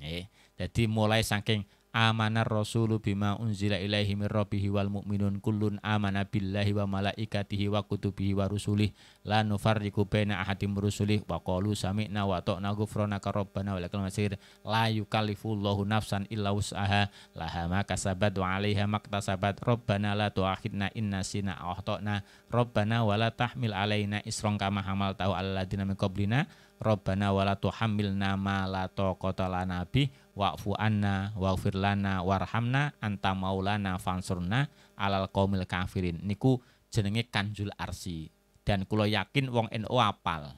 Nggih. Jadi mulai saking amanar rasulu bima unzila ilaihi min rabbihi wal mu'minun kullun amana billahi wa malaikatihi wa kutubihi wa rusulih la nufarriqu baina ahadim rusulih wa qalu sami'na wa ta'na ghufranaka rabbana wa lakal masir la yukallifullahu nafsan illa wus'aha laha ma kasabat wa 'alaiha maktasabat rabbana la tu'akhidna inna sina aw ta'na rabbana wa la tahmil 'alaina isran kama hamaltahu 'alal ladina min qablina rabbana wa la tuhammilna ma la taqata lana bih wa'fu anna wa'fir lana warhamna anta maulana fansurna alal qaumil kafirin niku jenenge kanjul arsi dan kulo yakin wong NU apal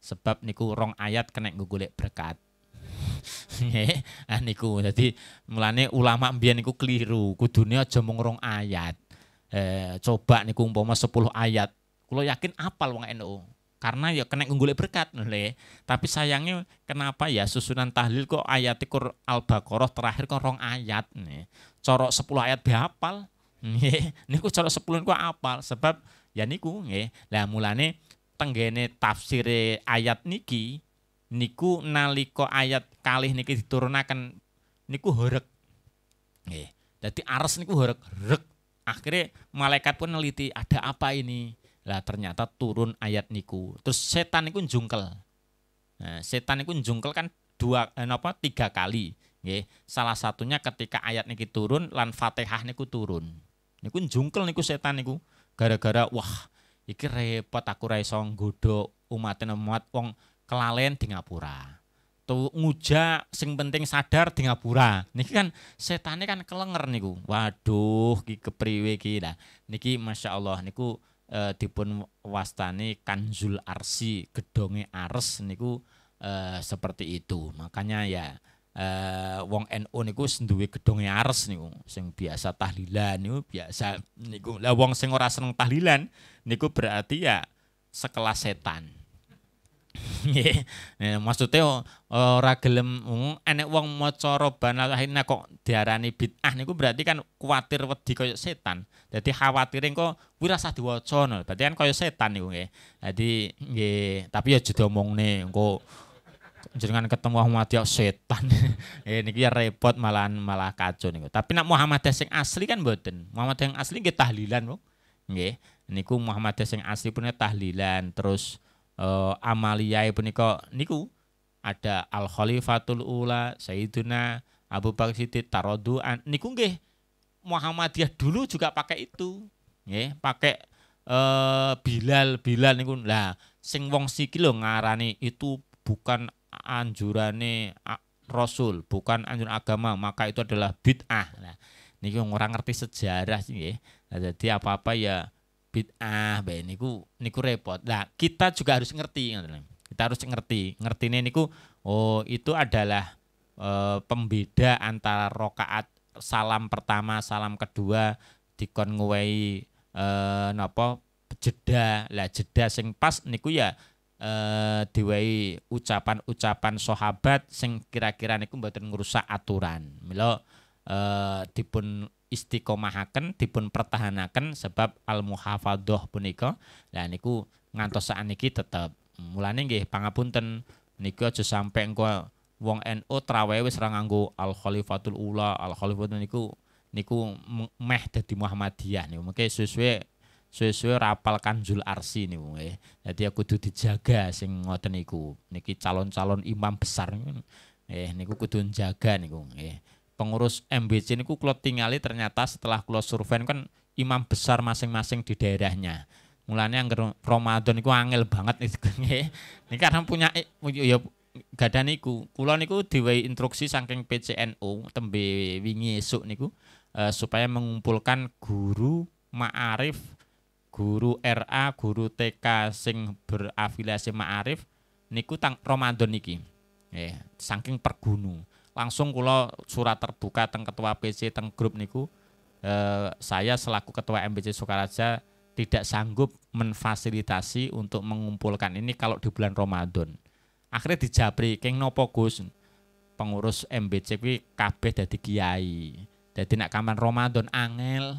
sebab niku rong ayat kena golek berkat (laughs) ah niku jadi mulane ulama mbiyen niku keliru kudune aja mung rong ayat eh, coba niku umpama 10 ayat Kulo yakin apal wong NU karena ya kena nggolek berkat lho tapi sayangnya kenapa ya susunan tahlil kok ayat kur al-baqarah terakhir kok rong ayat nih corok sepuluh ayat dihafal nih niku corok 10 kok apal sebab ya niku nih lah mulane tenggene tafsir ayat niki niku naliko ayat kali niki diturunakan niku horek nih jadi aras niku horek horek akhirnya malaikat pun neliti ada apa ini lah ternyata turun ayat niku. Terus setan niku jungkel. Nah, setan niku jungkel kan dua eh, apa tiga kali. Nggih. Salah satunya ketika ayat niki turun lan Fatihah niku turun. Niku jungkel niku setan niku gara-gara wah iki repot aku ra song nggodha umat umat wong kelalen di Ngapura. Tuh nguja sing penting sadar di Ngapura. Niki kan setane kan kelenger niku. Waduh, ki kepriwe ki Niki Masya Allah niku e, dipun wastani Kanzul Arsi gedonge ars niku e, seperti itu. Makanya ya e, wong NU niku duwe gedonge nih niku sing biasa tahlilan niku biasa niku. Lah wong sing ora seneng tahlilan niku berarti ya sekelas setan. Nggih, iya. eh, maksudnya oh, ora gelem oh, enek wong maca robana lahina kok diarani bid'ah niku berarti kan kuwatir wedi kaya setan. Dadi khawatire kok kuwi rasa diwaca no. Berarti kan kaya setan niku nggih. Dadi nggih, tapi ya jeda omongne engko jenengan ketemu Muhammadiyah setan. (laughs) eh niki ya repot malahan malah kacau niku. Tapi nak Muhammad sing asli kan mboten. Muhammad yang asli nggih tahlilan kok. Nggih, niku Muhammad sing asli punya tahlilan terus uh, eh, amaliyae punika niku ada Al Khalifatul Ula, Sayyiduna Abu Bakar Siddiq Taroduan niku nggih Muhammadiyah dulu juga pakai itu. Nggih, pakai uh, Bilal Bilal niku. Lah, sing wong siki lho ngarani itu bukan anjurane Rasul, bukan anjuran agama, maka itu adalah bid'ah. Nah, niki orang ngerti sejarah sih nggih. Nah, jadi apa-apa ya bid'ah bae niku niku repot. lah kita juga harus ngerti Kita harus ngerti. Ngertine niku oh itu adalah e, pembeda antara rokaat salam pertama, salam kedua dikon nguwehi e, eh, napa jeda. Lah jeda sing pas niku ya e, eh, diwehi ucapan-ucapan sahabat sing kira-kira niku mboten ngerusak aturan. Mila e, dipun istiqomahaken dipun pertahanaken sebab al muhafadoh punika lah niku ngantos saat niki tetep mulane nggih pangapunten niku aja sampe engko wong NU trawe wis ra nganggo al khalifatul ula al khalifatul niku niku meh dadi Muhammadiyah niku mengke sesuai suwe-suwe rapal kanjul arsi nih eh. Jadi aku kudu dijaga sing ngoten niku. Niki calon-calon imam besar eh niku kudu jaga niku eh pengurus MBC ini ku kula tingali ternyata setelah kula survei kan imam besar masing-masing di daerahnya. Mulanya yang Ramadan itu angel banget itu Ini karena punya ya gada niku. kulo niku diwai instruksi saking PCNU tembe wingi esok niku eh, supaya mengumpulkan guru ma'arif, guru RA, guru TK sing berafiliasi ma'arif niku tang Ramadan niki. eh, saking pergunung langsung kula surat terbuka teng ketua PC teng grup niku eh, saya selaku ketua MBC Sukaraja tidak sanggup menfasilitasi untuk mengumpulkan ini kalau di bulan Ramadan. Akhirnya dijabri keng nopo Gus pengurus MBC kuwi kabeh dadi kiai. Jadi nak kaman Ramadan angel.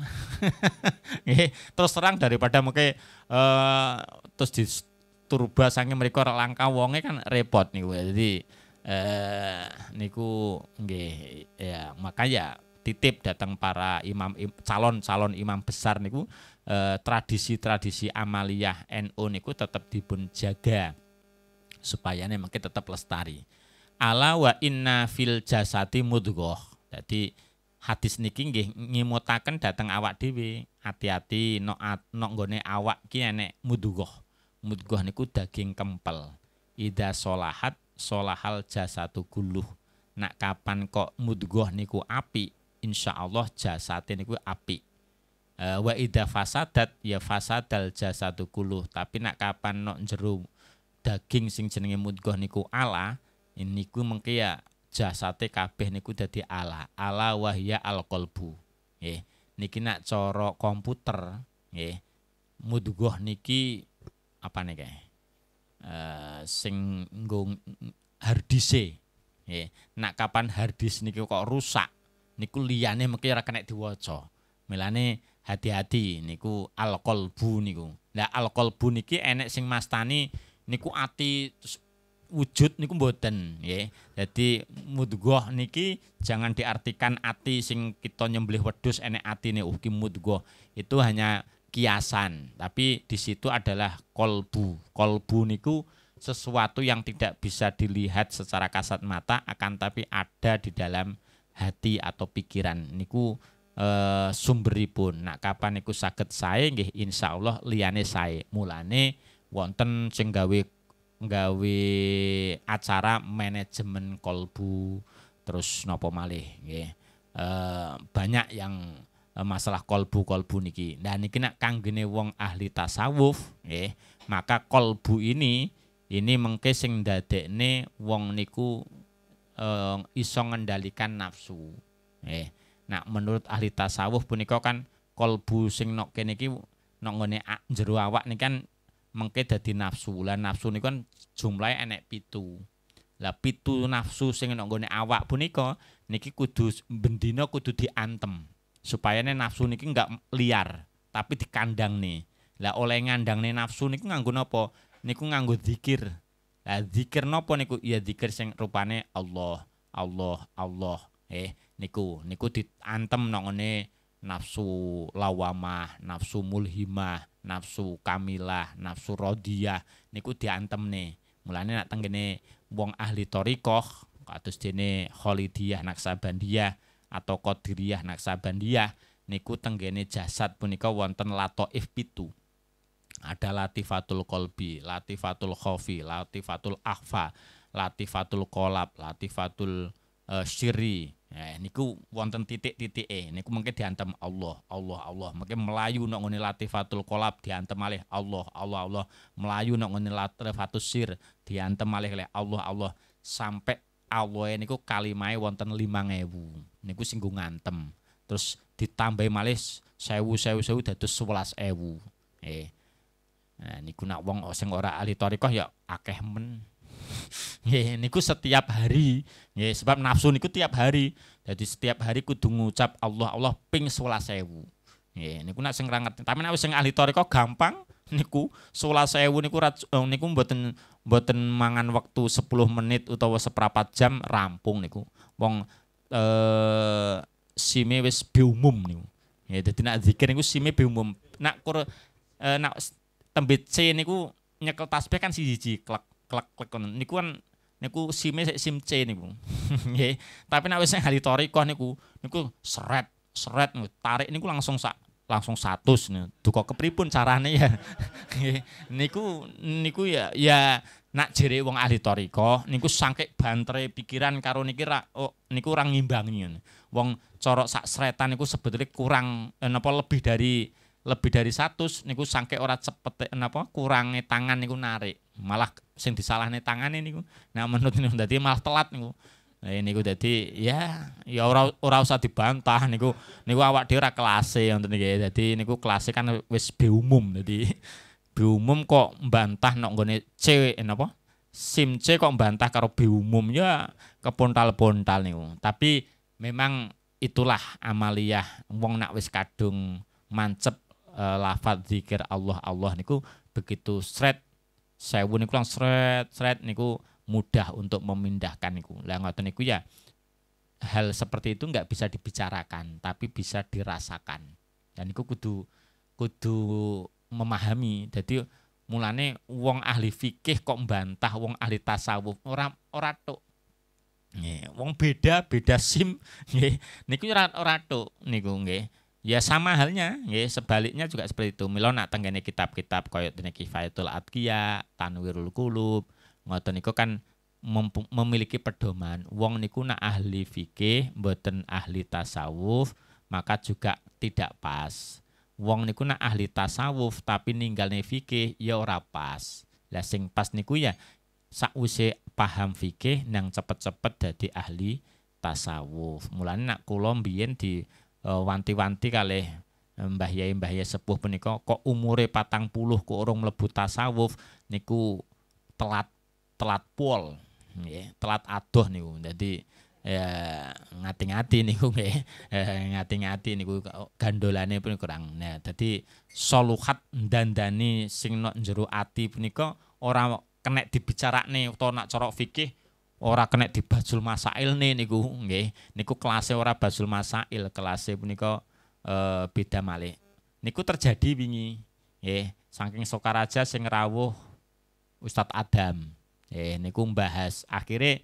(laughs) terus terang daripada mungkin uh, terus di turba sange mereka langka wonge kan repot nih. Jadi eh niku nggih ya makanya titip datang para imam calon calon imam besar niku eh, tradisi-tradisi amaliyah NU niku tetap dibun jaga supaya nih mungkin tetap lestari. Ala wa inna fil jasati mudghah. Jadi hadis niki nggih ngimutaken datang awak dhewe. Hati-hati nok nok nggone awak ki enek mudghah. Mudghah niku daging kempel. Ida solahat solahal jasatu guluh nak kapan kok mudgoh niku api insya Allah jasate niku api e, wa ida fasadat ya fasadal jasatu guluh tapi nak kapan nok jeru daging sing jenenge mudgoh niku ala ini ku mengkia ya te kabeh niku jadi ala ala wahya al kolbu nggih niki nak coro komputer nggih mudgoh niki apa nih kayak uh, sing nggo hardise nggih nak kapan hardis niku kok rusak niku liyane mesti ora kena diwaca melane hati-hati niku bu, niku lah bu niki enek sing mastani niku ati wujud niku mboten nggih dadi mudghah niki jangan diartikan ati sing kita nyembelih wedhus enek atine uh ki itu hanya kiasan, tapi di situ adalah kolbu. Kolbu niku sesuatu yang tidak bisa dilihat secara kasat mata akan tapi ada di dalam hati atau pikiran niku e, sumberipun nak kapan niku sakit saya, nggih insyaallah liane saya. mulane wonten sing gawe acara manajemen kolbu terus nopo malih nggih e, banyak yang Eh, masalah kolbu-kolbu niki. Nah niki nak kanggene wong ahli tasawuf eh maka kolbu ini ini mengke sing ne wong niku e, iso ngendalikan nafsu. eh Nah menurut ahli tasawuf punika kan kolbu sing nok kene iki nok ngene jero awak niki kan mengke dadi nafsu. Lah nafsu niku kan jumlahnya enek pitu. Lah pitu nafsu sing nok ngene awak punika niki kudu bendina kudu diantem supaya nih nafsu niki nggak liar tapi di kandang nih lah oleh ngandang nih nafsu niku nganggo nopo niku nganggu zikir lah zikir nopo niku ya zikir sing rupane Allah Allah Allah eh niku niku diantem nongone nafsu lawamah nafsu mulhimah nafsu kamilah nafsu rodiyah niku diantem nih mulane nak tenggene wong ahli torikoh kados dene Khalidiyah Naksabandiyah atau Qadiriyah Naksabandiyah niku tenggene jasad punika wonten latoif pitu. Ada latifatul kolbi, latifatul khofi, latifatul akhfa, latifatul kolab, latifatul uh, e, syiri. Ya, niku wonten titik-titik e. Niku mungkin diantem Allah, Allah, Allah. Mungkin melayu nak ngene latifatul kolab diantem alih Allah, Allah, Allah. Melayu nak ngene latifatul syir diantem alih oleh Allah, Allah. Sampai Allah niku kalimahe wonten ewu Niku singgung ngantem. Terus ditambah malih sewu sewu, sewu dados ewu. Eh. Nah, niku nak wong sing ora ahli tarekah ya akeh men. (laughs) Nggih, niku setiap hari. Nggih, sebab nafsu niku tiap hari. Jadi setiap hari kudu ngucap Allah Allah ping 11000. Nggih, niku nak sing ngerti. Tapi nek sing ahli toriko gampang niku sola sewu niku eh, niku mboten mboten mangan waktu 10 menit utawa seprapat jam rampung niku. Wong eh sime wis biumum niku. Ya dadi nek zikir niku sime biumum. Nak kur eh, nak tembe C niku nyekel tasbih kan si siji klek klek klek niku kan niku sime sim C niku. (laughs) Nggih. Tapi nek wis ahli toriko niku niku seret seret tarik niku langsung sak langsung satu nih duka kepripun carane ya (laughs) niku niku ya ya nak jere wong ahli toriko niku sangke bantere pikiran karo niki ra, oh, niku orang ngimbangi wong corok sak seretan niku sebetulnya kurang eh, napa lebih dari lebih dari satu niku sangke ora cepet eh, napa kurangnya tangan niku narik malah sing disalahne tangane niku nah menurut niku dadi malah telat niku Eh, nah, niku jadi ya ya ora ora usah dibantah niku niku awak dhewe ora kelase ngoten niki. Dadi niku klasik kan wis be umum dadi be umum kok bantah nok nggone C napa? SIM C kok bantah karo be umum ya kepontal-pontal niku. Tapi memang itulah amaliyah wong nak wis kadung mancep e, eh, lafat zikir Allah Allah niku begitu sret sewu niku langsung sret sret niku mudah untuk memindahkan niku. Lah ngoten niku ya hal seperti itu nggak bisa dibicarakan tapi bisa dirasakan. Dan niku kudu kudu memahami. Jadi mulane wong ahli fikih kok mbantah wong ahli tasawuf ora ora tok. Nggih, wong beda beda sim (laughs) nggih. Niku ora ora tok niku nggih. Ya sama halnya, ya sebaliknya juga seperti itu. Milo nak tenggene kitab-kitab koyok dene Kifayatul Adkiya, Tanwirul Qulub, ngoten niku kan memiliki pedoman wong niku nak ahli fikih mboten ahli tasawuf maka juga tidak pas wong niku nak ahli tasawuf tapi ninggalne fikih ya ora pas lah sing pas niku ya sakwise paham fikih nang cepet-cepet dadi ahli tasawuf mulane nak kula mbiyen di uh, wanti-wanti kali Mbah Yai Mbah Yai sepuh punika kok umure patang puluh kok urung mlebu tasawuf niku telat telat pol nggih, telat adoh niku. jadi ya ngati-ngati niku nggih. (laughs) Ya, ngati-ngati niku gandolane pun kurang. Nah, jadi soluhat dandani sing nok jero ati punika ora kena nih, utawa nak corok fikih ora kena dibajul masail nih niku nggih. Niku kelasnya ora bajul masail, kelasnya punika e, beda nih Niku terjadi wingi nggih, saking Sokaraja sing rawuh Ustadz Adam. Eh niku bahas akhirnya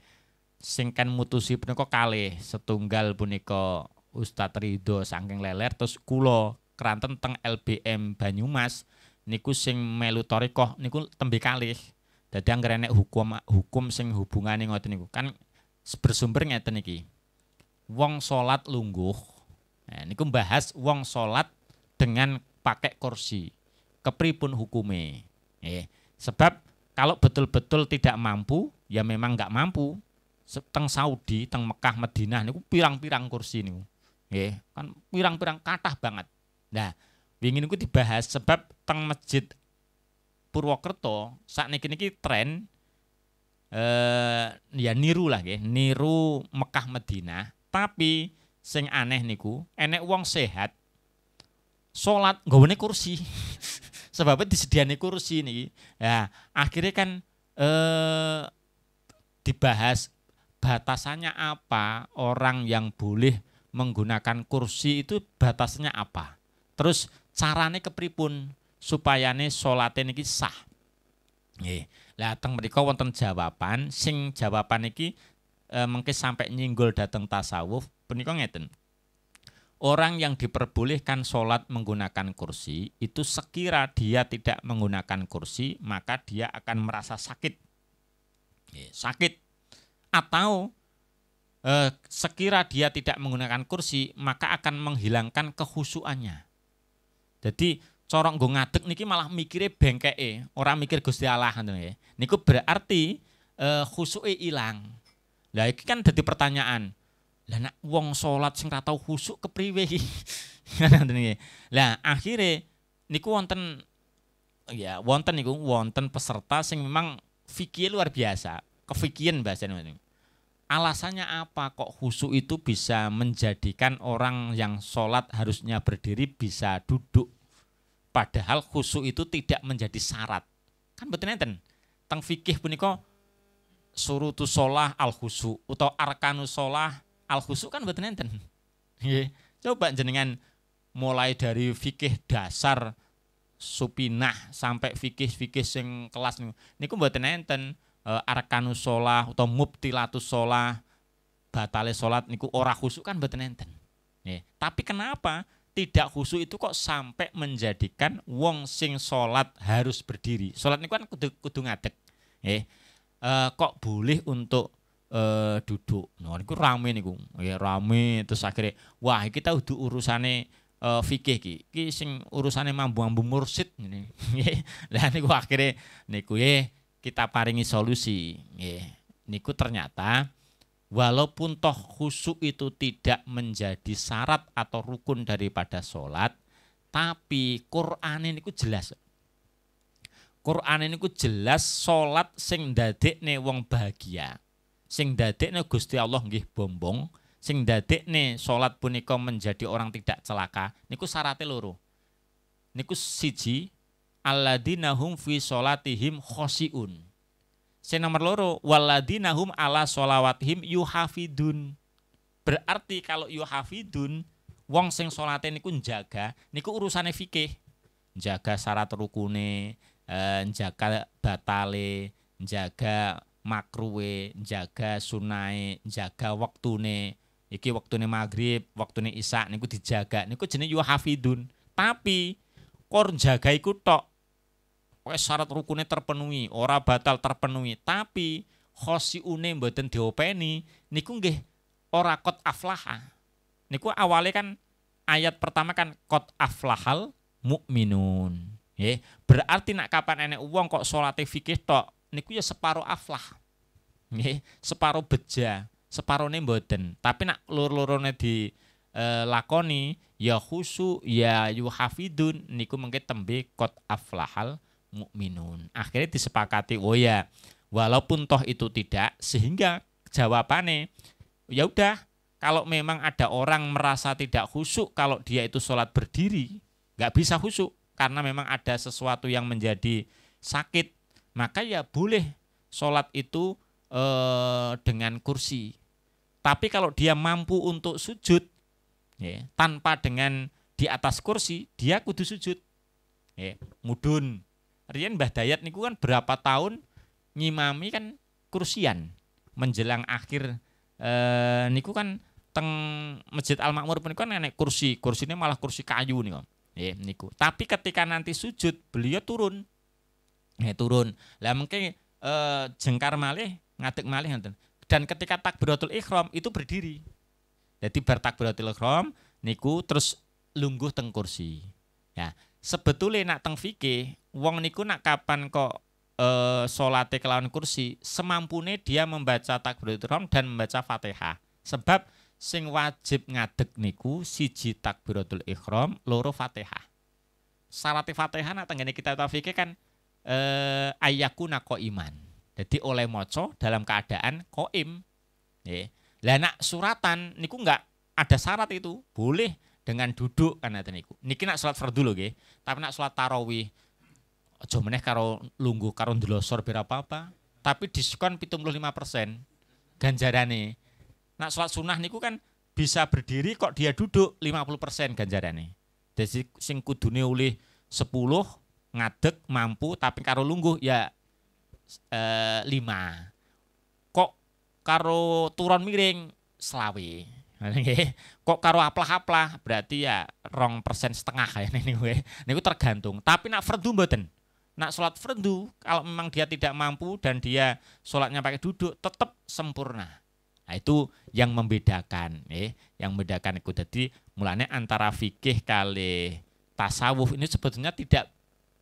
singkan kan mutusi punika kali setunggal puniko Ustadz Ridho sangking leler terus kulo keranten teng LBM Banyumas niku sing melu torikoh niku tembe kali dadi yang nek hukum hukum sing hubungan yang niku kan bersumber ngeten niki. wong solat lungguh nah, niku bahas wong solat dengan pakai kursi kepripun hukume eh, sebab kalau betul-betul tidak mampu, ya memang nggak mampu. Teng Saudi, teng Mekah, Madinah niku pirang-pirang kursi niku. Nggih, kan pirang-pirang kathah banget. Nah, wingi niku dibahas sebab teng Masjid Purwokerto sakniki niki tren eh ya niru lah nggih, niru Mekah Madinah, tapi sing aneh niku enek wong sehat salat nggone kursi. (laughs) sebabnya disediakan kursi ini, ya akhirnya kan eh, dibahas batasannya apa orang yang boleh menggunakan kursi itu batasnya apa terus carane kepripun supaya nih sholat ini sah nih lah teng mereka wonten jawaban sing jawaban ini e, eh, mungkin sampai nyinggol dateng tasawuf penikong ngeten orang yang diperbolehkan sholat menggunakan kursi itu sekira dia tidak menggunakan kursi maka dia akan merasa sakit iya, sakit atau eh, sekira dia tidak menggunakan kursi maka akan menghilangkan kehusuannya jadi corong gue ngadek niki malah mikirnya bengkee orang mikir gusti Allah ya niku berarti eh, khusue hilang nah ini kan jadi pertanyaan lah nak wong sholat sing ra tau khusuk kepriwe (laughs) lah akhirnya niku wonten ya wonten niku wonten peserta sing memang fikih luar biasa, kefikian bahasa ini. Alasannya apa kok khusuk itu bisa menjadikan orang yang sholat harusnya berdiri bisa duduk padahal khusuk itu tidak menjadi syarat kan betul ten, teng fikih puniko surutu sholah al khusuk atau arkanu sholah al khusuk kan mboten enten. Coba jenengan mulai dari fikih dasar supinah sampai fikih-fikih sing kelas niku. Niku mboten enten e, arkanus shalah atau mubtilatus shalah, batale salat niku ora khusuk kan mboten enten. Nggih. Tapi kenapa tidak khusuk itu kok sampai menjadikan wong sing solat harus berdiri. solat niku kan kudu, kudu ngadeg. E, kok boleh untuk eh duduk. Nah, niku rame niku. Ya rame terus akhirnya wah iki tau udu urusane uh, fikih ki. Ki sing urusane mambu-mambu mursid ngene. (laughs) Lah niku akhirnya niku ya kita paringi solusi. Nggih. Niku ternyata walaupun toh husuk itu tidak menjadi syarat atau rukun daripada sholat, tapi Quran ini ku jelas. Quran ini ku jelas sholat sing nih wong bahagia sing dadekne Gusti Allah nggih bombong sing dadekne salat punika menjadi orang tidak celaka niku syaratnya loro niku siji alladzina hum fi salatihim khosiun sing nomor loro walladzina hum ala sholawatihim yuhafidun berarti kalau yuhafidun wong sing salate niku njaga niku urusane fikih jaga syarat rukune eh, jaga batale jaga makruwe, jaga sunai, jaga waktune. Iki waktune maghrib, waktu waktune isak niku dijaga. Niku jenis juga hafidun. Tapi kor jaga iku tok. Kowe syarat rukunnya terpenuhi, ora batal terpenuhi. Tapi une mboten diopeni niku nggih ora kot aflaha. Niku awalnya kan ayat pertama kan kot aflahal mukminun. Ya, berarti nak kapan enek uang kok salate fikih tok niku ya separo aflah. Nggih, separo beja, separone mboten. Tapi nak loro-lorone di e, lakoni ya khusu ya yuhafidun niku mengke tembe kot aflahal mukminun. Akhirnya disepakati oh ya walaupun toh itu tidak sehingga jawabane ya udah kalau memang ada orang merasa tidak khusyuk kalau dia itu sholat berdiri nggak bisa khusyuk karena memang ada sesuatu yang menjadi sakit maka ya boleh sholat itu eh, dengan kursi. Tapi kalau dia mampu untuk sujud ya, tanpa dengan di atas kursi, dia kudu sujud. Ya, mudun. Rian Mbah Dayat niku kan berapa tahun nyimami kan kursian menjelang akhir eh, niku kan teng Masjid Al Makmur pun kan naik kursi, kursinya malah kursi kayu nih om. Ya, niku. Tapi ketika nanti sujud, beliau turun Nah turun lah mungkin e, jengkar malih ngadeg malih nanti dan ketika takbiratul ikhram itu berdiri jadi bertakbiratul ikhram niku terus lungguh teng kursi ya sebetulnya nak teng fikih wong niku nak kapan kok e, eh, solate kelawan kursi semampune dia membaca takbiratul ikhram dan membaca fatihah sebab sing wajib ngadeg niku siji takbiratul ikhram loro fatihah syarat fatihah nak tengene kita fikih kan eh, ayakuna ko iman. Jadi oleh moco dalam keadaan koim. Ya. Lah nak suratan niku enggak ada syarat itu. Boleh dengan duduk kan ngoten niku. Niki nak salat fardu lho nggih. Tapi nak salat tarawih aja meneh karo lunggu karo ndelosor bir apa-apa. Tapi diskon 75% ganjarane. Nak sholat sunnah niku kan bisa berdiri kok dia duduk 50% ganjarane. Jadi sing kudune oleh 10 ngadek mampu tapi karo lungguh ya e, lima kok karo turun miring selawi (laughs) kok karo aplah-aplah berarti ya rong persen setengah kayak (laughs) ini gue ini gue tergantung tapi nak verdu mboten nak sholat verdu kalau memang dia tidak mampu dan dia sholatnya pakai duduk tetap sempurna Nah, itu yang membedakan, eh, yang membedakan itu. Jadi mulanya antara fikih kali tasawuf ini sebetulnya tidak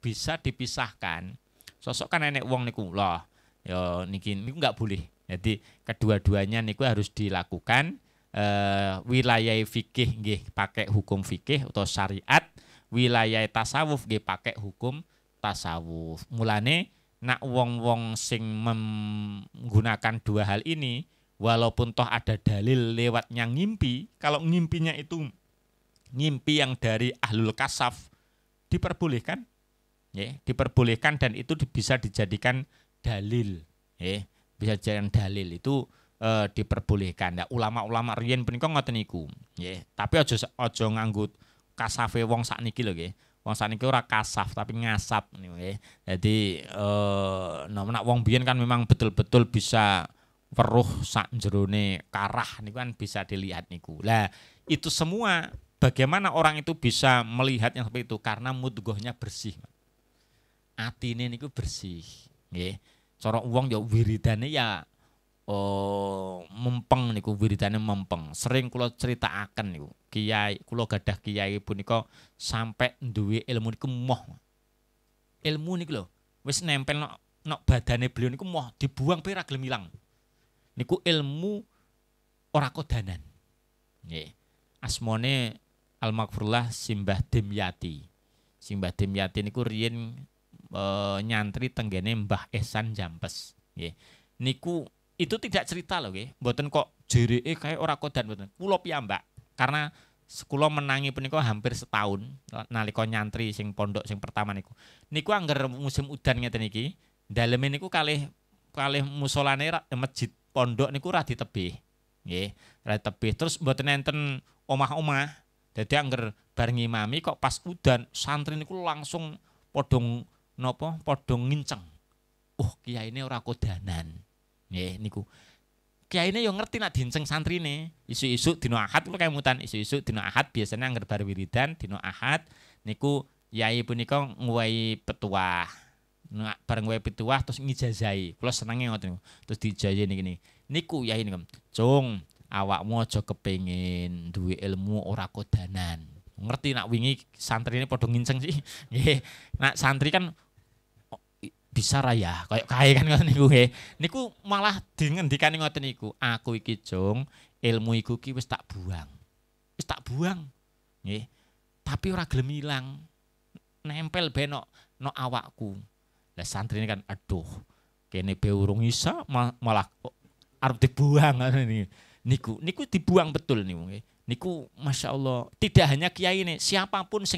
bisa dipisahkan. Sosok kan nenek wong niku loh. Yo ya niki niku nggak boleh. Jadi kedua-duanya niku harus dilakukan eh, wilayah fikih nggih pakai hukum fikih atau syariat, wilayah tasawuf nggih pakai hukum tasawuf. Mulane nak wong-wong sing menggunakan dua hal ini walaupun toh ada dalil lewatnya ngimpi, kalau ngimpinya itu ngimpi yang dari ahlul kasaf diperbolehkan ya, diperbolehkan dan itu bisa dijadikan dalil ya, bisa dijadikan dalil itu e, diperbolehkan. Ya, ulama-ulama riyen punika ngoten niku ya. Tapi aja aja nganggo kasafe wong sakniki lho nggih. Wong sakniki ora kasaf tapi ngasap niku ya. Jadi e, eh, nah, wong biyen kan memang betul-betul bisa weruh sak jerone karah niku kan bisa dilihat niku. Lah itu semua bagaimana orang itu bisa melihat yang seperti itu karena mudgohnya bersih atine niku bersih nggih cara wong ya wiridane ya oh, mempeng niku wiridane mempeng sering kula critakaken niku kiai kula gadah kiai punika sampai duwe ilmu niku moh ilmu niku lho wis nempel nok badane beliau niku moh dibuang perak gelem ilang niku ilmu ora kodanan nggih asmone almaghfurullah Simbah Demyati Simbah Demyati niku riyen e, nyantri tenggene Mbah esan Jampes nggih niku itu tidak cerita loh nggih mboten kok eh, kayak ora kodan mboten kula piyambak karena Sekula menangi punika hampir setahun nalika nyantri sing pondok sing pertama niku. Niku angger musim udan ngeten iki, daleme niku kalih kalih musolane masjid pondok niku ra ditebih. Nggih, ra ditebih. Terus mboten enten omah-omah. jadi angger bareng imami kok pas udan santri niku langsung podong nopo padha nginceng. Uh, ini ora kodanan. Nggih niku. ini yo ya ngerti nak diinceng santrine. Isu-isu dina Ahad kula kemutan isu-isu dina Ahad biasanya anggar bar wiridan dina Ahad niku yai punika nguwahi petuah. Nah, bareng wae pituah terus ngijazai. Kula senenge ngoten niku. Terus diijazahi niki niku yai niku. Cung, awakmu aja kepengin duwe ilmu ora kodanan. ngerti nak wingi santri ini podong nginceng sih. (laughs) Nggih. Nak santri kan bisa raya kayak kaya kan ngoten niku he niku malah dingendikani ngoten niku aku iki jong ilmu iku ki wis tak buang wis tak buang nggih tapi ora gelem ilang nempel benok no awakku lah santri ini kan aduh kene be urung isa malah harus arep dibuang ini niku niku dibuang betul nih niku masya Allah tidak hanya kiai ini siapapun